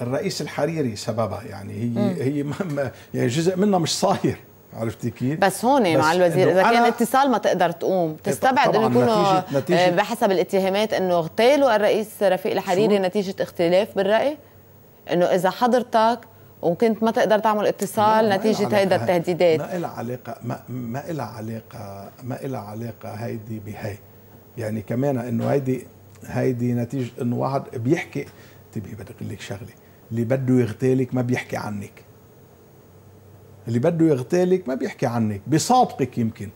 الرئيس الحريري سببها يعني هي م. هي مهمة يعني جزء منها مش صاير عرفتي كيف؟ بس هون مع الوزير اذا كان اتصال ما تقدر تقوم إيه، تستبعد انه يكونوا بحسب الاتهامات انه اغتالوا الرئيس رفيق الحريري نتيجه اختلاف بالراي؟ انه اذا حضرتك وكنت ما تقدر تعمل اتصال ما نتيجة ما هيدا التهديدات ما إلها علاقة ما, ما إلها علاقة ما إلها علاقة هيدي بهي يعني كمان انه هيدي هيدي نتيجة انه واحد بيحكي تبي طيب إيه بدي اقول لك شغلة اللي بده يغتالك ما بيحكي عنك اللي بده يغتالك ما بيحكي عنك بيصادقك يمكن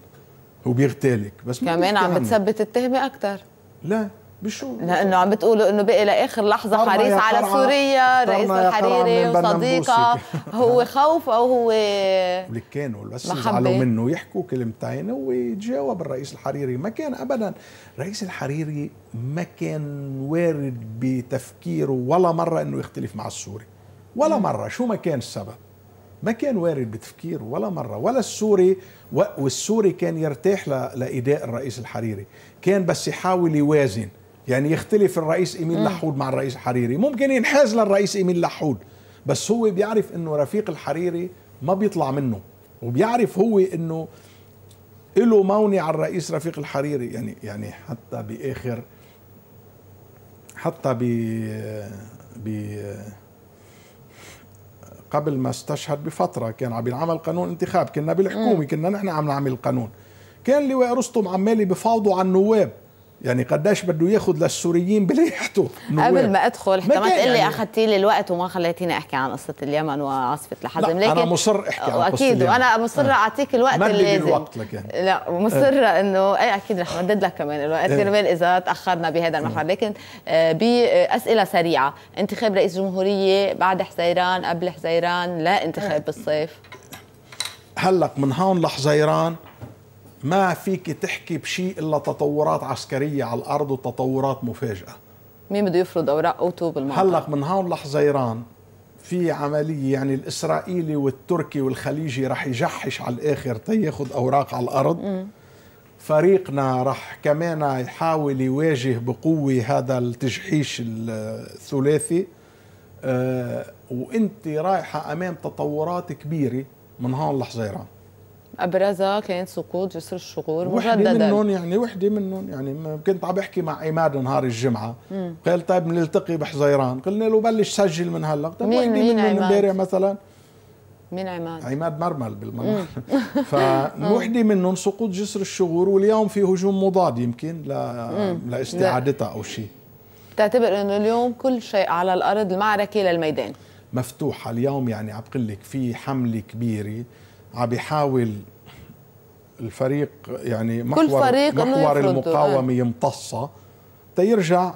وبيغتالك بس كمان عم بتثبت التهمة أكثر لا بشو لانه عم بتقولوا انه بقي لاخر لحظه حريص على سوريا رئيس الحريري وصديقه هو خوف او هو اللي كانوا بس زعلوا منه يحكوا كلمتين ويتجاوب الرئيس الحريري ما كان ابدا رئيس الحريري ما كان وارد بتفكيره ولا مره انه يختلف مع السوري ولا م. مره شو ما كان السبب ما كان وارد بتفكير ولا مرة ولا السوري والسوري كان يرتاح لإيداء الرئيس الحريري كان بس يحاول يوازن يعني يختلف الرئيس إيميل لحود مع الرئيس الحريري ممكن ينحاز للرئيس إيميل لحود بس هو بيعرف أنه رفيق الحريري ما بيطلع منه وبيعرف هو أنه له مونة على الرئيس رفيق الحريري يعني يعني حتى بآخر حتى ب ب قبل ما استشهد بفتره كان عم ينعمل قانون انتخاب كنا بالحكومه كنا نحن عم نعمل القانون كان لواء رستم عمالي بفاوضوا على النواب يعني قداش بده ياخذ للسوريين بريحته قبل ما ادخل حتى ما تقول لي يعني. اخذتي لي الوقت وما خليتيني احكي عن قصه اليمن وعاصفه الحزم لكن انا مصر احكي عن قصه اليمن وانا مصره آه. اعطيك الوقت ما اللي لازم الوقت لك يعني لا مصره أه. انه اي اكيد رح مدد لك كمان الوقت إيه. كرمال أه. اذا تاخرنا بهذا المحور آه. لكن آه، باسئله سريعه انتخاب رئيس جمهوريه بعد حزيران قبل حزيران لا انتخاب أه. بالصيف هلق من هون لحزيران ما فيك تحكي بشيء الا تطورات عسكريه على الارض وتطورات مفاجئه مين بده يفرض اوراق اوتو بالمنطقه هلق من هون لحزيران في عمليه يعني الاسرائيلي والتركي والخليجي رح يجحش على الاخر تياخذ اوراق على الارض م. فريقنا رح كمان يحاول يواجه بقوه هذا التجحيش الثلاثي آه، وانت رايحه امام تطورات كبيره من هون لحزيران ابرزها كانت سقوط جسر الشغور مجددا وحده منهم يعني وحده منهم يعني كنت عم بحكي مع عماد نهار الجمعه مم. قال طيب بنلتقي بحزيران قلنا له بلش سجل من هلا طيب وحده منهم امبارح مثلا مين عماد؟ عماد مرمل بالمنطقه فوحده منهم سقوط جسر الشغور واليوم في هجوم مضاد يمكن لا لاستعادتها او شيء بتعتبر انه اليوم كل شيء على الارض المعركه للميدان مفتوحه اليوم يعني عم بقول لك في حمله كبيره عم بيحاول الفريق يعني محور كل فريق محور المقاومه إيه. يمتصه تيرجع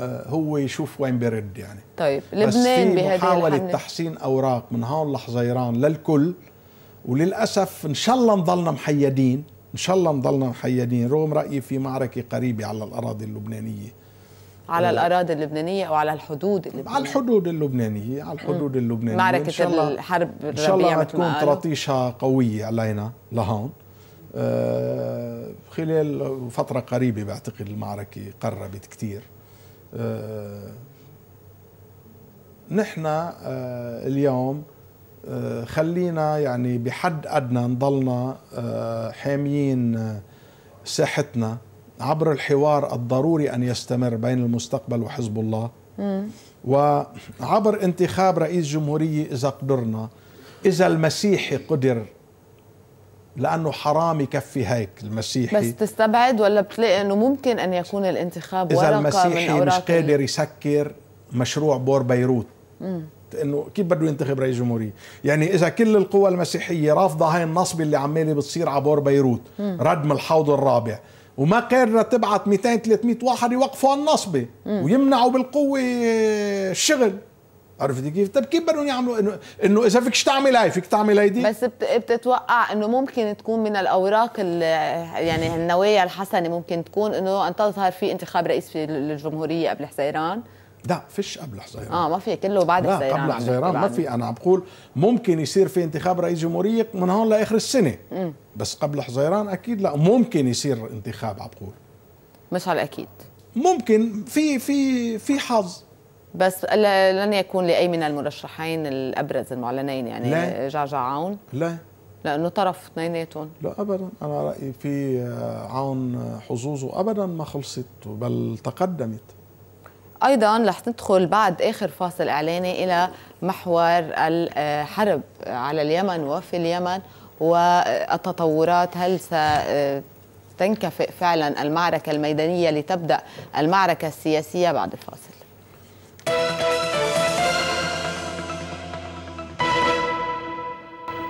آه، هو يشوف وين بيرد يعني طيب لبنان بس في محاولة تحسين أوراق من هون لحزيران للكل وللأسف إن شاء الله نضلنا محيدين إن شاء الله نضلنا محيدين رغم رأيي في معركة قريبة على الأراضي اللبنانية على آه، الأراضي اللبنانية أو على الحدود اللبنانية على الحدود اللبنانية على الحدود اللبنانية معركة إن شاء الله الحرب الربيع إن شاء الله تكون تراطيشها قوية علينا لهون آه، خلال فترة قريبة بعتقد المعركة قربت كتير آه، نحن آه، اليوم خلينا يعني بحد أدنى نضلنا حاميين ساحتنا عبر الحوار الضروري أن يستمر بين المستقبل وحزب الله وعبر انتخاب رئيس جمهورية إذا قدرنا إذا المسيحي قدر لانه حرام يكفي هيك المسيحي بس تستبعد ولا بتلاقي انه ممكن ان يكون الانتخاب اذا المسيحي من مش قادر يسكر مشروع بور بيروت انه كيف بده ينتخب رئيس جمهوريه يعني اذا كل القوى المسيحيه رافضه هاي النصب اللي عماله بتصير على بور بيروت مم. ردم الحوض الرابع وما قادرة تبعت 200 300 واحد يوقفوا النصبة ويمنعوا بالقوة الشغل عرفتي كيف؟ طيب كيف بدهم يعملوا انه انه اذا فيك تعمل هاي فيك تعمل هيدي؟ بس بتتوقع انه ممكن تكون من الاوراق يعني النوايا الحسنه ممكن تكون انه ان تظهر في انتخاب رئيس للجمهوريه قبل حزيران؟ لا فيش قبل حزيران اه ما في كله بعد لا حزيران قبل حزيران ما في انا عم بقول ممكن يصير في انتخاب رئيس جمهوريه من هون لاخر السنه م. بس قبل حزيران اكيد لا ممكن يصير انتخاب عم بقول مش على الاكيد ممكن في في في حظ بس لن يكون لاي من المرشحين الابرز المعلنين يعني لا. جعجع عون لا لانه طرف اثنيناتهم لا ابدا انا رايي في آه، عون آه، حظوظه ابدا ما خلصت بل تقدمت ايضا رح ندخل بعد اخر فاصل اعلاني الى محور الحرب على اليمن وفي اليمن والتطورات هل ستنكفئ آه، فعلا المعركه الميدانيه لتبدا المعركه السياسيه بعد الفاصل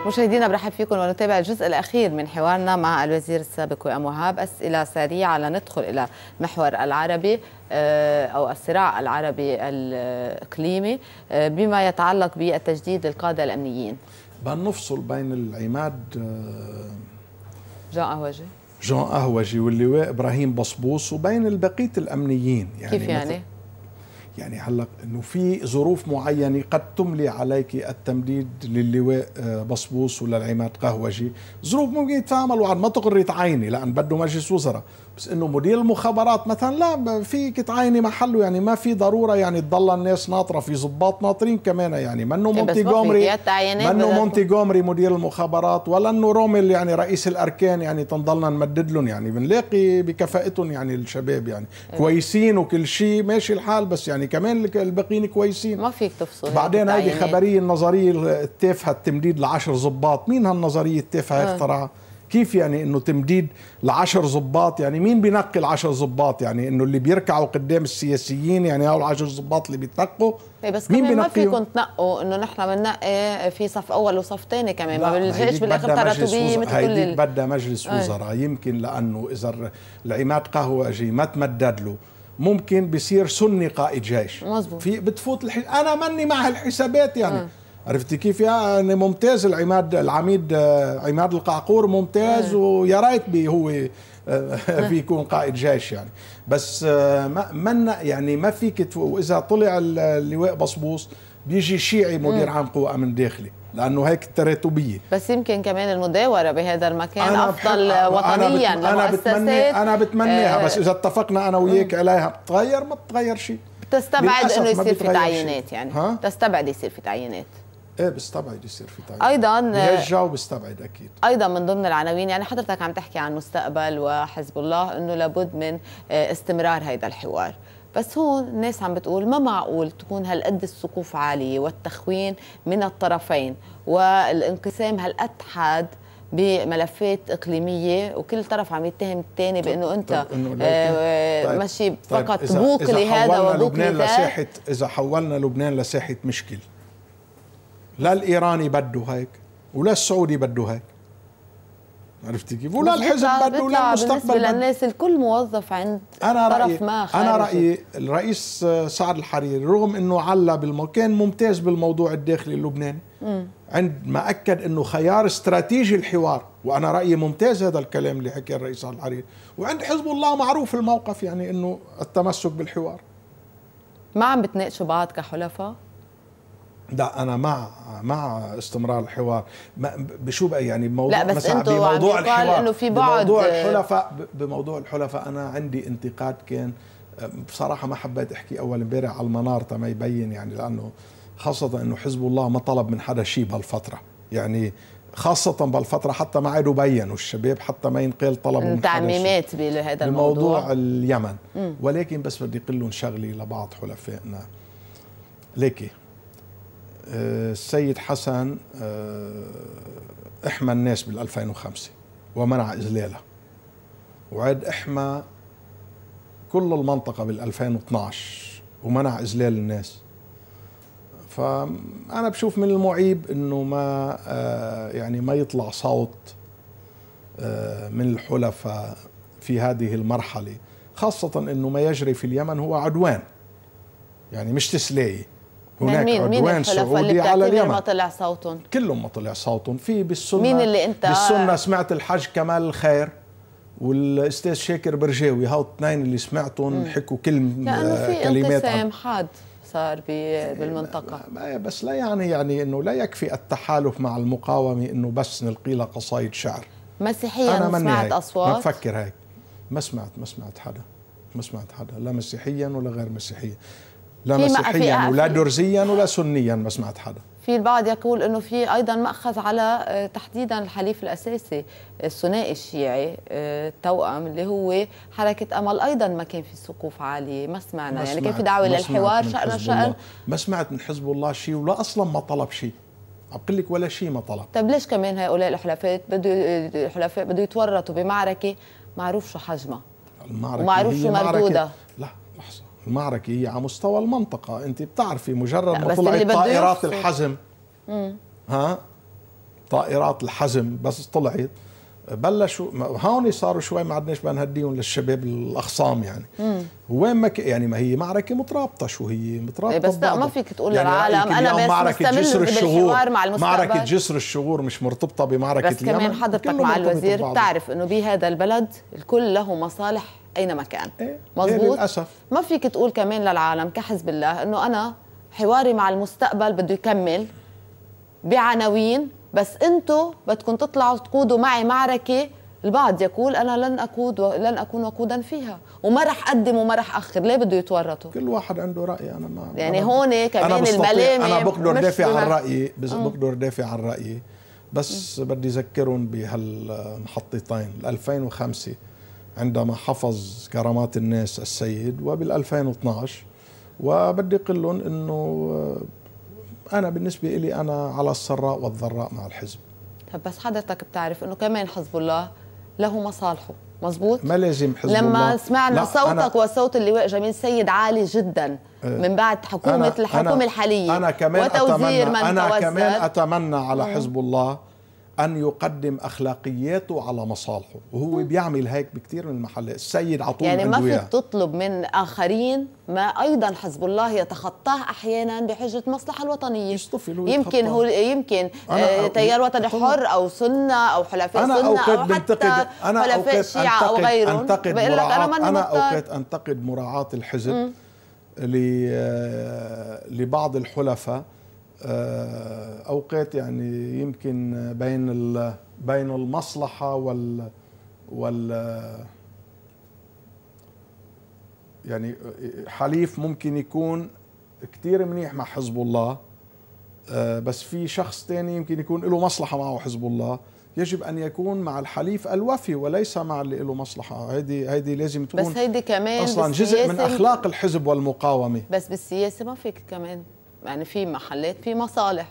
مشاهدينا برحب فيكم ونتابع الجزء الأخير من حوارنا مع الوزير السابق وام وهاب أسئلة سريعة لندخل إلى محور العربي آه، أو الصراع العربي الإقليمي آه، بما يتعلق بالتجديد للقادة الأمنيين بدنا نفصل بين العماد آه، جان أهوجي جان أهوجي واللواء إبراهيم بصبوص وبين بقيه الأمنيين يعني كيف يعني؟ يعني هلا انه في ظروف معينه قد تملي عليك التمديد للواء آه، بصبوص العماد قهوجي ظروف ممكن يتفاهموا عن ما تقري عيني لان بده مجلس وزراء بس انه مدير المخابرات مثلا لا فيك تعايني محله يعني ما في ضروره يعني تضل الناس ناطره في ضباط ناطرين كمان يعني منه جومري منه جومري مدير المخابرات ولا انه رومل يعني رئيس الاركان يعني تنضلنا نمدد لهم يعني بنلاقي بكفاءتهم يعني الشباب يعني إيه. كويسين وكل شيء ماشي الحال بس يعني كمان الباقيين كويسين ما فيك تفصل يعني بعدين هذه خبريه النظريه التافهه التمديد لعشر ضباط مين هالنظريه التافهه آه. اخترعها كيف يعني انه تمديد لعشر ضباط يعني مين بينقي العشر ضباط يعني انه اللي بيركعوا قدام السياسيين يعني هؤلاء العشر ضباط اللي بيتنقوا إيه، بس كمان ما فيكم تنقوا انه نحن بننقي في صف اول وصف ثاني كمان ما بالجيش بالاخر تراتبيه مثل كل بدها مجلس وزراء يمكن لانه اذا العماد قهوجي ما تمدد له ممكن بصير سني قائد جيش مزبوط. في بتفوت الح... انا ماني مع هالحسابات يعني م. عرفتي كيف يعني ممتاز العماد العميد آه، عماد القعقور ممتاز آه. ويا ريت به هو آه، بيكون قائد جيش يعني بس ما من يعني ما فيك واذا طلع اللواء بصبوص بيجي شيعي مدير عام قوى امن داخلي لانه هيك التراتبيه بس يمكن كمان المداوره بهذا المكان أنا افضل وطنيا أنا بتمنى, بتمنى انا بتمنيها بس اذا اتفقنا انا وياك عليها بتتغير ما بتتغير شيء تستبعد انه يصير في تعيينات يعني ها؟ تستبعد يصير في تعيينات ايه بستبعد يصير في تغيير ايضا بهالجو بستبعد اكيد ايضا من ضمن العناوين يعني حضرتك عم تحكي عن مستقبل وحزب الله انه لابد من آه، استمرار هذا الحوار بس هون الناس عم بتقول ما معقول تكون هالقد السقوف عاليه والتخوين من الطرفين والانقسام هالقد حاد بملفات اقليميه وكل طرف عم يتهم الثاني بانه انت طيب إنه آه، طيب ماشي طيب فقط بوق لهذا وبوق لهذا اذا حولنا لبنان لساحه مشكله لا الايراني بده هيك ولا السعودي بده هيك عرفتي كيف؟ ولا الحزب بده ولا المستقبل بالنسبه للناس الكل موظف عند أنا طرف رأيي ما خارجي. انا رايي الرئيس آه، سعد الحريري رغم انه علا بالمو... كان ممتاز بالموضوع الداخلي اللبناني م. ما اكد انه خيار استراتيجي الحوار وانا رايي ممتاز هذا الكلام اللي حكيه الرئيس سعد الحريري وعند حزب الله معروف الموقف يعني انه التمسك بالحوار ما عم بتناقشوا بعض كحلفاء؟ لا انا مع مع استمرار الحوار بشو بقى يعني موضوع لا بس انتوا عم الحوار انه في بعض بموضوع الحلفاء بموضوع الحلفاء انا عندي انتقاد كان بصراحه ما حبيت احكي اول امبارح على المنار تما يبين يعني لانه خاصه انه حزب الله ما طلب من حدا شيء بهالفتره يعني خاصة بالفترة حتى ما عادوا بينوا الشباب حتى ما ينقال طلب من تعميمات بهذا الموضوع موضوع اليمن م. ولكن بس بدي اقول لهم شغلة لبعض حلفائنا ليكي آه، السيد حسن آه، احمى الناس بال 2005 ومنع اذلالها وعاد احمى كل المنطقة بال 2012 ومنع اذلال الناس فأنا بشوف من المعيب إنه ما آه، يعني ما يطلع صوت من الحلفاء في هذه المرحلة خاصة إنه ما يجري في اليمن هو عدوان يعني مش تسلية هناك مين عدوان مين سعودي على اليمن ما طلع صوتهم كلهم ما طلع صوتهم في بالسنه مين اللي انت بالسنه سمعت الحاج كمال الخير والاستاذ شاكر برجاوي هاو الاثنين اللي سمعتهم حكوا كلمه آه كلمات انقسام حاد صار بالمنطقه آه، بس لا يعني يعني انه لا يكفي التحالف مع المقاومه انه بس نلقي لها قصايد شعر مسيحيا أنا سمعت هيك. اصوات ما بفكر هيك ما سمعت ما سمعت حدا ما سمعت حدا لا مسيحيا ولا غير مسيحيا لا مسيحيا آه، ولا درزيا ولا سنيا ما سمعت حدا في البعض يقول انه في ايضا ماخذ على آه، تحديدا الحليف الاساسي آه، الثنائي الشيعي التوأم اللي هو حركه امل ايضا ما كان في سقوف عاليه ما سمعنا ما يعني كان في دعوه للحوار شأن شأن ما سمعت من حزب الله شيء ولا اصلا ما طلب شيء عم بقول لك ولا شيء ما طلب طيب ليش كمان هؤلاء الحلفاء بده الحلفاء بده يتورطوا بمعركه معروف شو حجمها المعركه معروف شو مردودها لا لحظه المعركة هي على مستوى المنطقة أنت بتعرفي مجرد ما طلعت طائرات الحزم مم. ها طائرات الحزم بس طلعت بلشوا هون صاروا شوي ما عدناش بنهديهم للشباب الاخصام يعني مم. وين ما يعني ما هي معركه مترابطه شو هي مترابطه إيه، بس لا ما فيك تقول يعني للعالم انا بس معركه جسر الشغور مع معركه جسر الشغور مش مرتبطه بمعركه بس اليمن بس كمان حضرتك مع الوزير بتعرف انه بهذا البلد الكل له مصالح اينما كان مزبوط إيه، يعني مظبوط للاسف ما فيك تقول كمان للعالم كحزب الله انه انا حواري مع المستقبل بده يكمل بعناوين بس انتم بدكم تطلعوا تقودوا معي معركه البعض يقول انا لن اقود ولن لن اكون وقودا فيها وما رح اقدم وما رح اخر ليه بده يتورطوا كل واحد عنده راي انا ما يعني أنا هون كمان أنا الملامه انا آه. بقدر دافع عن رايي بس بقدر دافع عن رايي بس بدي اذكرهم بهالمحطتين آه، 2005 عندما حفظ كرامات الناس السيد وبال2012 وبدي اقول لهم انه آه، انا بالنسبه لي انا على السراء والضراء مع الحزب طب بس حضرتك بتعرف انه كمان حزب الله له مصالحه مزبوط ما لازم حزب لما الله. سمعنا صوتك وصوت اللواء جميل سيد عالي جدا آه، من بعد حكومه أنا الحكومه أنا الحاليه أنا كمان وتوزير أتمنى من أنا توسل. كمان أتمنى على حزب الله أن يقدم أخلاقياته على مصالحه وهو م. بيعمل هيك بكثير من المحلات السيد عطول يعني ما فيك تطلب من آخرين ما أيضا حزب الله يتخطاه أحيانا بحجة مصلحة الوطنية يمكن هو يمكن آه، تيار وطني حر أو سنة أو حلفاء سنة أو حتى أنا حلفاء شيعة أو غيرهم أنتقد لك أنا, أنا أوقات أنتقد مراعاة الحزب آه، لبعض الحلفاء آه، اوقات يعني يمكن بين بين المصلحه وال وال يعني حليف ممكن يكون كثير منيح مع حزب الله آه، بس في شخص ثاني يمكن يكون له مصلحه معه حزب الله يجب ان يكون مع الحليف الوفي وليس مع اللي له مصلحه هيدي هيدي لازم تكون بس هيدي كمان اصلا جزء من اخلاق الحزب والمقاومه بس بالسياسه ما فيك كمان يعني في محلات في مصالح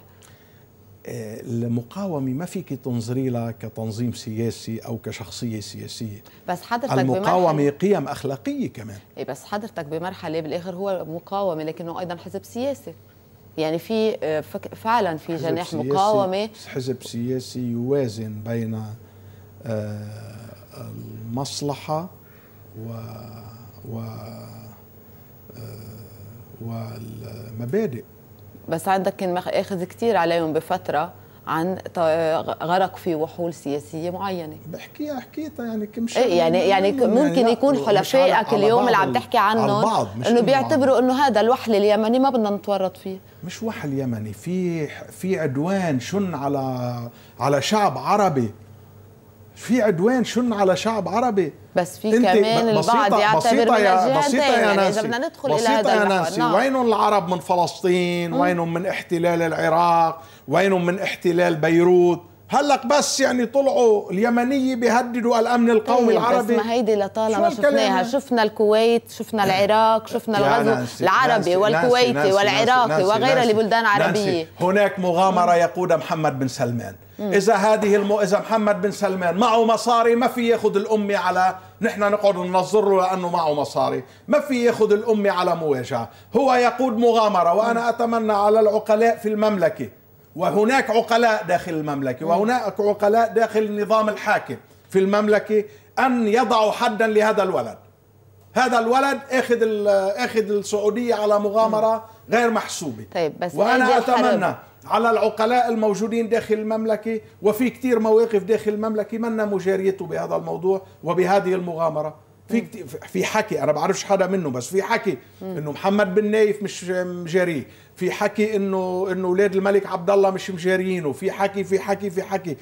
آه، المقاومة ما فيك تنظري لها كتنظيم سياسي أو كشخصية سياسية بس حضرتك المقاومة بمرحلة قيم أخلاقية كمان إيه بس حضرتك بمرحلة بالآخر هو مقاومة لكنه أيضا حزب سياسي يعني في آه، فك... فعلا في جناح سياسي مقاومة حزب سياسي يوازن بين آه، المصلحة و, و... والمبادئ بس عندك كان اخذ كثير عليهم بفتره عن غرق في وحول سياسيه معينه بحكيها حكيتها يعني كم شيء إيه يعني يعني, يعني ممكن يعني يكون حلفائك اليوم اللي عم تحكي عنهم انه بيعتبروا انه هذا الوحل اليمني ما بدنا نتورط فيه مش وحل يمني في في عدوان شن على على شعب عربي في عدوان شن على شعب عربي بس في كمان البعض يعتبر بسيطة يا بسيطة يا نانسي يعني ندخل بسيطة إلى هذا يا ناسي نعم. وينهم العرب من فلسطين وينهم من احتلال العراق وينهم من احتلال بيروت هلق بس يعني طلعوا اليمنية بيهددوا الأمن القومي العربي طيب، بس ما هيدي لطالما شفناها يعني؟ شفنا الكويت شفنا العراق شفنا الغزو العربي ناسي والكويتي ناسي والعراقي ناسي وغيرها لبلدان عربية هناك مغامرة يقودها محمد بن سلمان اذا هذه المو... اذا محمد بن سلمان معه مصاري ما في ياخذ الامه على نحن نقعد ننظر له لانه معه مصاري ما في ياخذ الامه على مواجهه هو يقود مغامره وانا اتمنى على العقلاء في المملكه وهناك عقلاء داخل المملكه وهناك عقلاء داخل النظام الحاكم في المملكه ان يضعوا حدا لهذا الولد هذا الولد اخذ اخذ السعوديه على مغامره غير محسوبه طيب بس وانا اتمنى على العقلاء الموجودين داخل المملكة وفي كتير مواقف داخل المملكة منا مجاريته بهذا الموضوع وبهذه المغامرة في في حكي انا بعرفش حدا منه بس في حكي انه محمد بن نايف مش مجاريه في حكي انه انه اولاد الملك عبد الله مش مجاريينه في حكي في حكي في حكي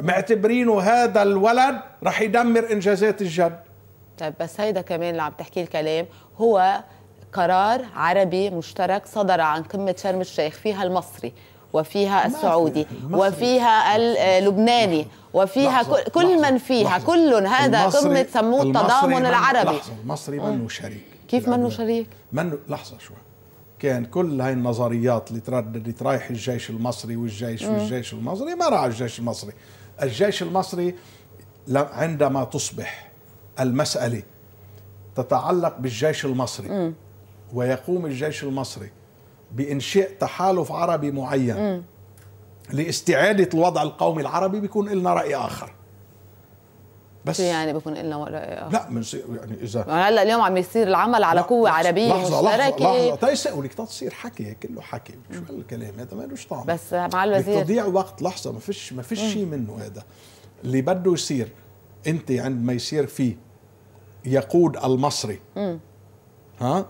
معتبرينه هذا الولد رح يدمر انجازات الجد طيب بس هيدا كمان اللي عم تحكي الكلام هو قرار عربي مشترك صدر عن قمه شرم الشيخ فيها المصري وفيها السعودي وفيها اللبناني آه، وفيها لحظة كل لحظة من فيها كل هذا قمة سموه التضامن العربي لحظة المصري منه آه. شريك كيف منه شريك؟ منه لحظة شوي كان كل هاي النظريات اللي ترددت رايح الجيش المصري والجيش مم. آه. والجيش المصري ما راح الجيش المصري الجيش المصري عندما تصبح المسألة تتعلق بالجيش المصري مم. ويقوم الجيش المصري بانشاء تحالف عربي معين م. لاستعاده الوضع القومي العربي بيكون لنا راي اخر بس يعني بيكون لنا راي اخر لا من يعني اذا يعني هلا اليوم عم يصير العمل على قوه عربيه لحظة مشتركه لحظه لحظه تيسأوا طيب، سألك تصير حكي كله حكي شو هالكلام هذا ما لهش طعم بس مع الوزير تضيع وقت لحظه ما فيش ما فيش شيء منه هذا اللي بده يصير انت عندما يصير في يقود المصري م. ها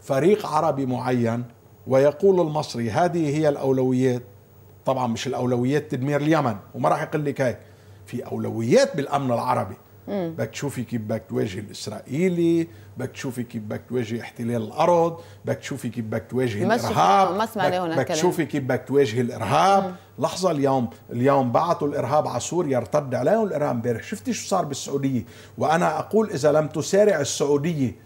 فريق عربي معين ويقول المصري هذه هي الأولويات طبعا مش الأولويات تدمير اليمن وما راح يقول لك هيك في أولويات بالأمن العربي بدك تشوفي كيف بدك تواجهي الاسرائيلي بدك تشوفي كيف بدك تواجهي احتلال الارض بدك تشوفي كيف بدك تواجهي الارهاب بدك تشوفي كيف بدك تواجهي الارهاب لحظه اليوم اليوم بعثوا الارهاب على سوريا ارتد عليهم الارهاب امبارح شفتي شو صار بالسعوديه وانا اقول اذا لم تسارع السعوديه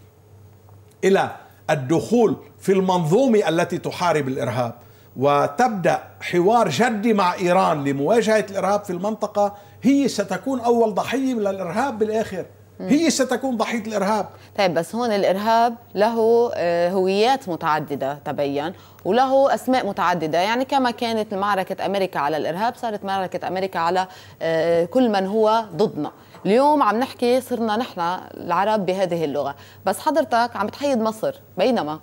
الى الدخول في المنظومه التي تحارب الارهاب وتبدا حوار جدي مع ايران لمواجهه الارهاب في المنطقه هي ستكون اول ضحيه للارهاب بالاخر هي ستكون ضحيه الارهاب طيب بس هون الارهاب له آه، هويات متعدده تبين وله اسماء متعدده يعني كما كانت معركه امريكا على الارهاب صارت معركه امريكا على آه، كل من هو ضدنا اليوم عم نحكي صرنا نحن العرب بهذه اللغه بس حضرتك عم تحيد مصر بينما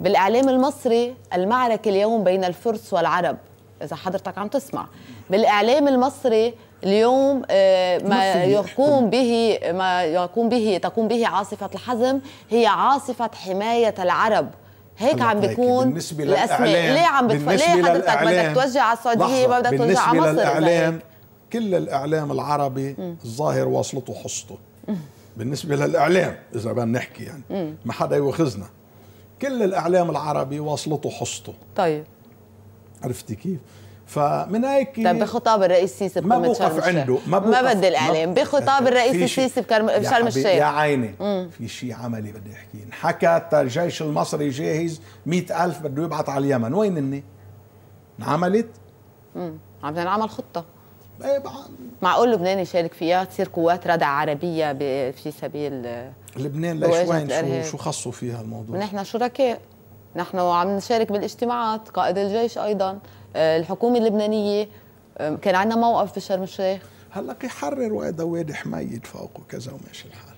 بالاعلام المصري المعركه اليوم بين الفرس والعرب اذا حضرتك عم تسمع بالاعلام المصري اليوم آه، ما يقوم به ما يقوم به تقوم به عاصفه الحزم هي عاصفه حمايه العرب هيك عم بيكون بالنسبة للاعلام ليه عم بتف... ليه حضرتك بدك توجع على السعوديه ما بدك توجع على مصر للاعلام كل الاعلام العربي الظاهر واصلته حصته بالنسبه للاعلام اذا بدنا نحكي يعني م. ما حدا يوخذنا كل الاعلام العربي واصلته حصته طيب عرفتي كيف؟ فمن هيك طيب بخطاب الرئيس السيسي ما بوقف عنده ما, بوقف ما بدي الاعلام بخطاب إيه، الرئيس السيسي بشرم الشيخ يا عيني مم. في شيء عملي بدي احكي انحكت الجيش المصري جاهز مئة ألف بده يبعث على اليمن وين اني انعملت؟ امم عم تنعمل خطه إيه، معقول لبنان يشارك فيها تصير قوات ردع عربية في سبيل لبنان ليش وين شو, شو خصوا فيها الموضوع نحن شركاء نحن عم نشارك بالاجتماعات قائد الجيش أيضا آه، الحكومه اللبنانيه كان عندنا موقف بشرم الشيخ هلا يحرر وادي وادي حميد فوقه كذا وماشي الحال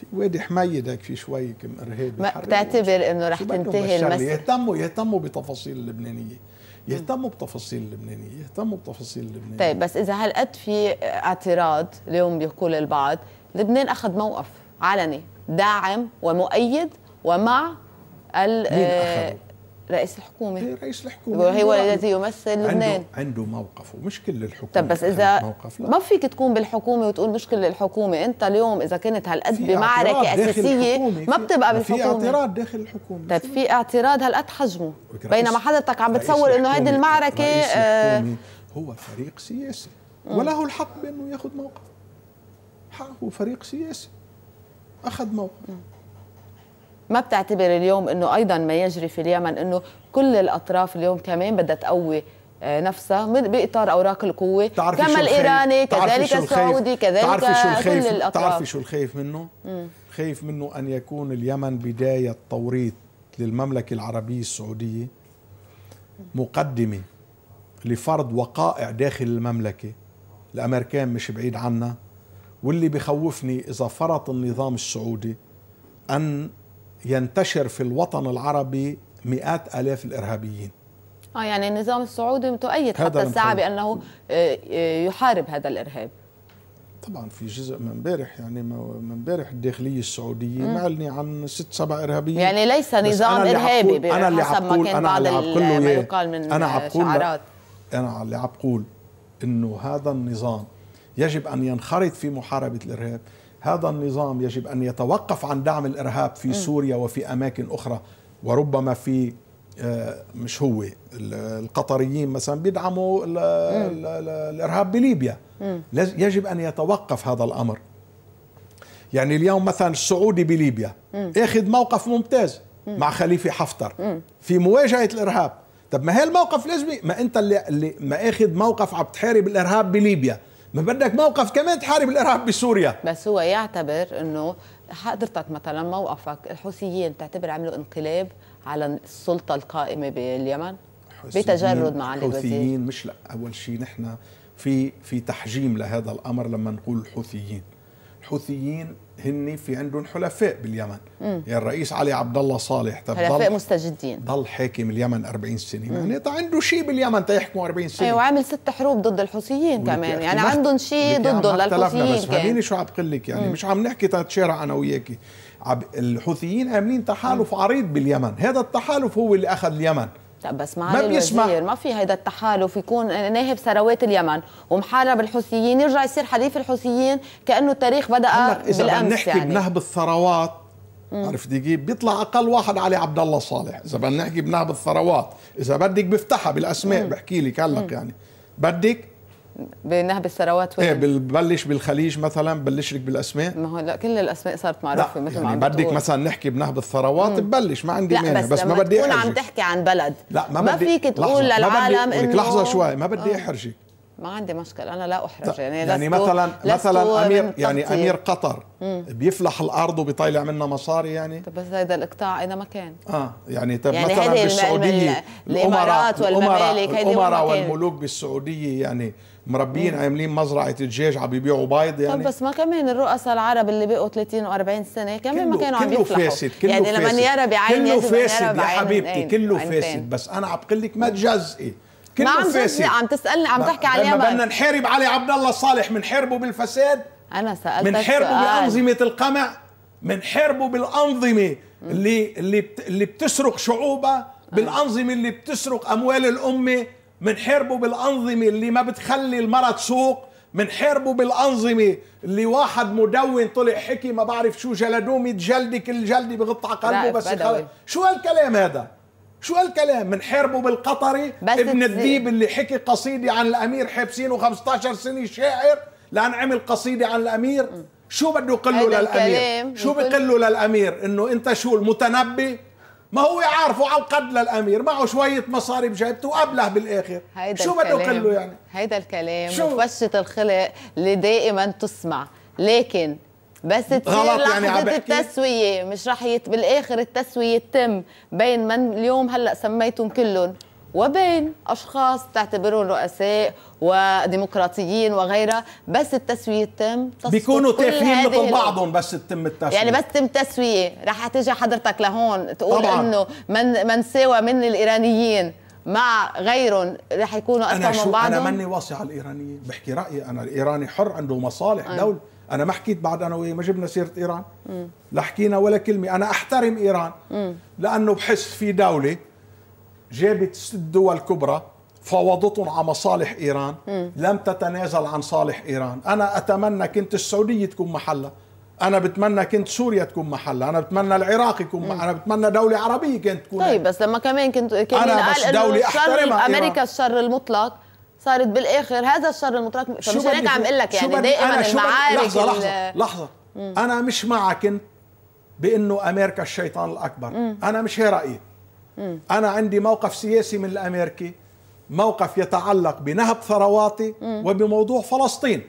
في وادي حميد هيك في شوي كم ارهاب ما بتعتبر انه رح تنتهي المسألة يهتموا يهتموا بتفاصيل اللبنانيه يهتموا بتفاصيل اللبنانيه يهتموا بتفاصيل اللبنانيه طيب بس اذا هالقد في اعتراض اليوم بيقول البعض لبنان اخذ موقف علني داعم ومؤيد ومع ال مين رئيس الحكومة إيه رئيس الحكومة هو الذي يمثل لبنان عنده عنده موقف ومش كل الحكومة طب بس إذا ما فيك تكون بالحكومة وتقول مش كل الحكومة أنت اليوم إذا كنت هالقد بمعركة أساسية ما بتبقى بالحكومة في اعتراض داخل الحكومة طب في اعتراض هالقد حجمه بينما حضرتك عم بتصور إنه هيدي المعركة رئيس آه، الحكومة هو فريق سياسي وله الحق بأنه ياخذ موقف حقه فريق سياسي أخذ موقف ما بتعتبر اليوم انه ايضا ما يجري في اليمن انه كل الاطراف اليوم كمان بدها تقوي آه، نفسها باطار اوراق القوه كما الايراني كذلك السعودي كذلك كل الاطراف تعرفي شو الخايف منه؟ مم. خايف منه ان يكون اليمن بدايه توريط للمملكه العربيه السعوديه مقدمه لفرض وقائع داخل المملكه الامريكان مش بعيد عنا واللي بخوفني اذا فرط النظام السعودي ان ينتشر في الوطن العربي مئات آلاف الإرهابيين اه يعني النظام السعودي تؤيد حتى الساعه بانه آه، آه، يحارب هذا الارهاب طبعا في جزء من امبارح يعني من امبارح الداخليه السعوديه معلني عن ست سبع ارهابيين يعني ليس نظام أنا ارهابي انا اللي عبقول انا اللي عبقول ما يقال من انا عبقول انا اللي عبقول انه هذا النظام يجب ان ينخرط في محاربه الارهاب هذا النظام يجب أن يتوقف عن دعم الإرهاب في سوريا وفي أماكن أخرى وربما في آه، مش هو القطريين مثلا بيدعموا الارهاب بليبيا يجب ان يتوقف هذا الامر يعني اليوم مثلا السعودي بليبيا اخذ موقف ممتاز مع خليفه حفتر في مواجهه الارهاب طب ما هي الموقف لازم ما انت اللي, اللي ما اخذ موقف عم تحارب الارهاب بليبيا ما بدك موقف كمان تحارب الارهاب بسوريا بس هو يعتبر انه حضرتك مثلا موقفك الحوثيين تعتبر عملوا انقلاب على السلطه القائمه باليمن بتجرد مع الوزير الحوثيين مش لا اول شيء نحن في في تحجيم لهذا الامر لما نقول الحوثيين الحوثيين هن في عندهم حلفاء باليمن مم. يعني الرئيس علي عبد الله صالح حلفاء مستجدين ضل حاكم اليمن 40 سنه معناتها عنده شيء باليمن تيحكموا 40 سنه ايوه وعامل ست حروب ضد الحوثيين كمان يعني عندهم شيء ضدهم للحوثيين بس فهميني شو عم بقول لك يعني مم. مش عم نحكي تتشارع انا وياكي الحوثيين عاملين تحالف مم. عريض باليمن هذا التحالف هو اللي اخذ اليمن لا بس مع ما بيسمع ما في هيدا التحالف يكون ناهب ثروات اليمن ومحارب الحوثيين يرجع يصير حليف الحوثيين كانه التاريخ بدا بالامس إذا نحكي يعني. بنهب الثروات عرفت كيف؟ بيطلع اقل واحد علي عبد الله صالح، اذا بدنا نحكي بنهب الثروات، اذا بدك بفتحها بالاسماء بحكي لك هلق يعني بدك بنهب الثروات ايه ببلش بالخليج مثلا ببلش لك بالاسماء ما هو لا كل الاسماء صارت معروفه مثل يعني ما عم بدك مثلا نحكي بنهب الثروات مم. ببلش ما عندي مانع بس, بس ما بدي تكون عم تحكي عن بلد لا ما, ما بدي فيك تقول للعالم انه لحظه شوي ما بدي آه. احرجك ما عندي مشكلة أنا لا أحرج يعني يعني مثلا مثلا أمير يعني أمير قطر مم. بيفلح الأرض وبيطلع منا مصاري يعني طب بس هذا اذا أين مكان آه يعني طب يعني مثلا بالسعودية الإمارات والممالك الأمراء والملوك بالسعودية يعني مربيين إيه. عاملين مزرعه دجاج عم يبيعوا بيض يعني طب بس ما كمان الرؤساء العرب اللي بقوا 30 و40 سنه كمان ما كانوا عم يفلحوا كله فاسد كله يعني لما يرى بعين كله فاسد يا حبيبتي إيه، كله فاسد بس انا عم بقول لك ما تجزئي كله ما عم فاسد عم تسالني عم تحكي على ما بدنا نحارب علي عبد الله صالح بنحاربه بالفساد انا سالتك بنحاربه بانظمه القمع بنحاربه بالانظمه اللي اللي اللي بتسرق شعوبها بالانظمه اللي بتسرق اموال الامه منحاربه بالأنظمة اللي ما بتخلي المرة تسوق منحاربه بالأنظمة اللي واحد مدون طلع حكي ما بعرف شو جلدوه 100 جلدة كل جلدة بغطى على قلبه بس خل... شو هالكلام هذا؟ شو هالكلام؟ منحاربه بالقطري ابن الذيب اللي حكي قصيدة عن الأمير حابسينه 15 سنة شاعر لأن عمل قصيدة عن الأمير شو بده يقول له للامير؟ شو بيقول له للامير؟ انه انت شو المتنبي؟ ما هو عارفه على قد للامير معه شويه مصاري بجيبته وابله بالاخر هيدا شو بده يقول له يعني هيدا الكلام شو فشه الخلق اللي دائما تسمع لكن بس تصير يعني لحظة يعني التسوية مش رح يت... بالآخر التسوية تتم بين من اليوم هلأ سميتهم كلهم وبين أشخاص تعتبرهم رؤساء وديمقراطيين وغيرها بس التسوية تم بيكونوا تافهين لكم بعضهم بس تتم التسوية يعني بس تم تسوية رح تيجي حضرتك لهون تقول انه من من ساوى من الايرانيين مع غيرهم رح يكونوا اكثر من بعضهم انا ماني واصي على الايرانيين بحكي رايي انا الايراني حر عنده مصالح أه. دول انا ما حكيت بعد انا وياه ما جبنا سيره ايران لا حكينا ولا كلمه انا احترم ايران م. لانه بحس في دوله جابت ست دول كبرى فوضتهم على مصالح ايران م. لم تتنازل عن صالح ايران انا اتمنى كنت السعوديه تكون محلها انا بتمنى كنت سوريا تكون محلها انا بتمنى العراق يكون محلها. انا بتمنى دوله عربيه كانت تكون طيب بس لما كمان كنت كان انا بس دولة احترمها امريكا الشر المطلق صارت بالاخر هذا الشر المطلق فمش هيك عم اقول لك يعني دائما المعارك لحظه لحظه لحظه انا مش معك بانه امريكا الشيطان الاكبر م. انا مش هي رايي م. أنا عندي موقف سياسي من الأمريكي موقف يتعلق بنهب ثرواتي م. وبموضوع فلسطين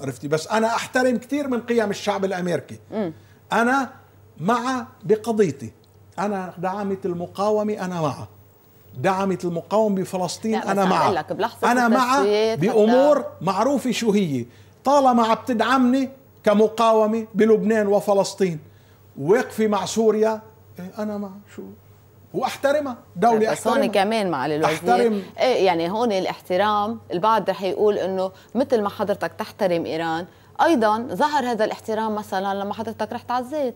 عرفتي بس أنا أحترم كثير من قيم الشعب الأمريكي م. أنا مع بقضيتي أنا دعمت المقاومة أنا معه دعمت المقاومة بفلسطين أنا مع أنا مع بأمور معروفة شو هي طالما عم تدعمني كمقاومة بلبنان وفلسطين وقفي مع سوريا إيه، أنا مع شو واحترمها دولة بس هون كمان مع الوزير احترم ايه يعني هون الاحترام البعض رح يقول انه مثل ما حضرتك تحترم ايران ايضا ظهر هذا الاحترام مثلا لما حضرتك رحت على الزيت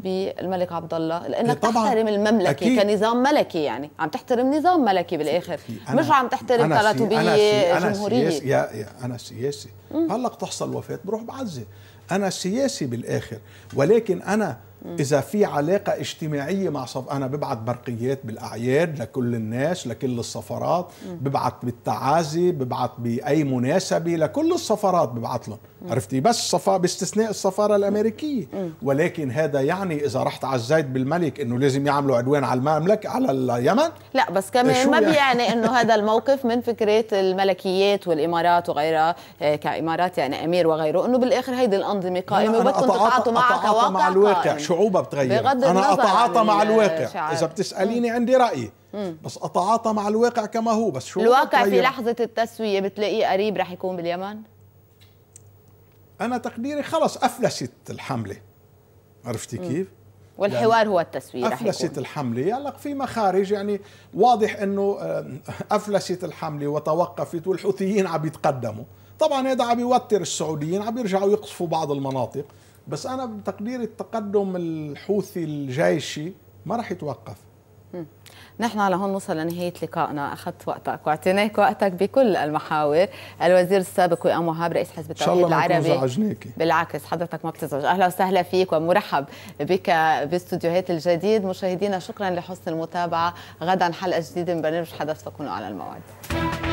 بالملك عبد الله لانك إيه، تحترم المملكه أكيد. كنظام ملكي يعني عم تحترم نظام ملكي بالاخر مش عم تحترم تلاتوبيه جمهوريه سياسي. يا, يا انا سياسي هلا تحصل وفاه بروح بعزه انا سياسي بالاخر ولكن انا اذا في علاقه اجتماعيه مع صف انا ببعث برقيات بالاعياد لكل الناس لكل السفرات ببعث بالتعازي ببعث باي مناسبه لكل السفرات ببعث لهم عرفتي بس صفا باستثناء السفاره الامريكيه ولكن هذا يعني اذا رحت على الزايد بالملك انه لازم يعملوا عدوان على المملكه على اليمن لا بس كمان ما يعني؟ بيعني انه هذا الموقف من فكره الملكيات والامارات وغيرها آه، كامارات يعني امير وغيره انه بالاخر هيدي الانظمه قائمه وبدكم تتعاطوا معها كواقع مع الواقع قائم. الشعوب بتغير بغض انا اتعاطى مع الواقع الشعب. اذا بتساليني عندي رايي مم. بس اتعاطى مع الواقع كما هو بس شو الواقع بتغير. في لحظه التسويه بتلاقيه قريب رح يكون باليمن انا تقديري خلص افلست الحمله عرفتي مم. كيف والحوار يعني هو التسويه افلست يكون. الحمله يعني في مخارج يعني واضح انه آه، افلست الحمله وتوقفت والحوثيين عم يتقدموا طبعا هذا عم يوتر السعوديين عم يرجعوا يقصفوا بعض المناطق بس انا بتقديري التقدم الحوثي الجيشي ما راح يتوقف نحن على هون نوصل لنهاية لقائنا أخذت وقتك واعطيناك وقتك بكل المحاور الوزير السابق وئام وهاب رئيس حزب التوحيد العربي بالعكس حضرتك ما بتزعج أهلا وسهلا فيك ومرحب بك باستوديوهات الجديد مشاهدينا شكرا لحسن المتابعة غدا حلقة جديدة من برنامج حدث فكونوا على الموعد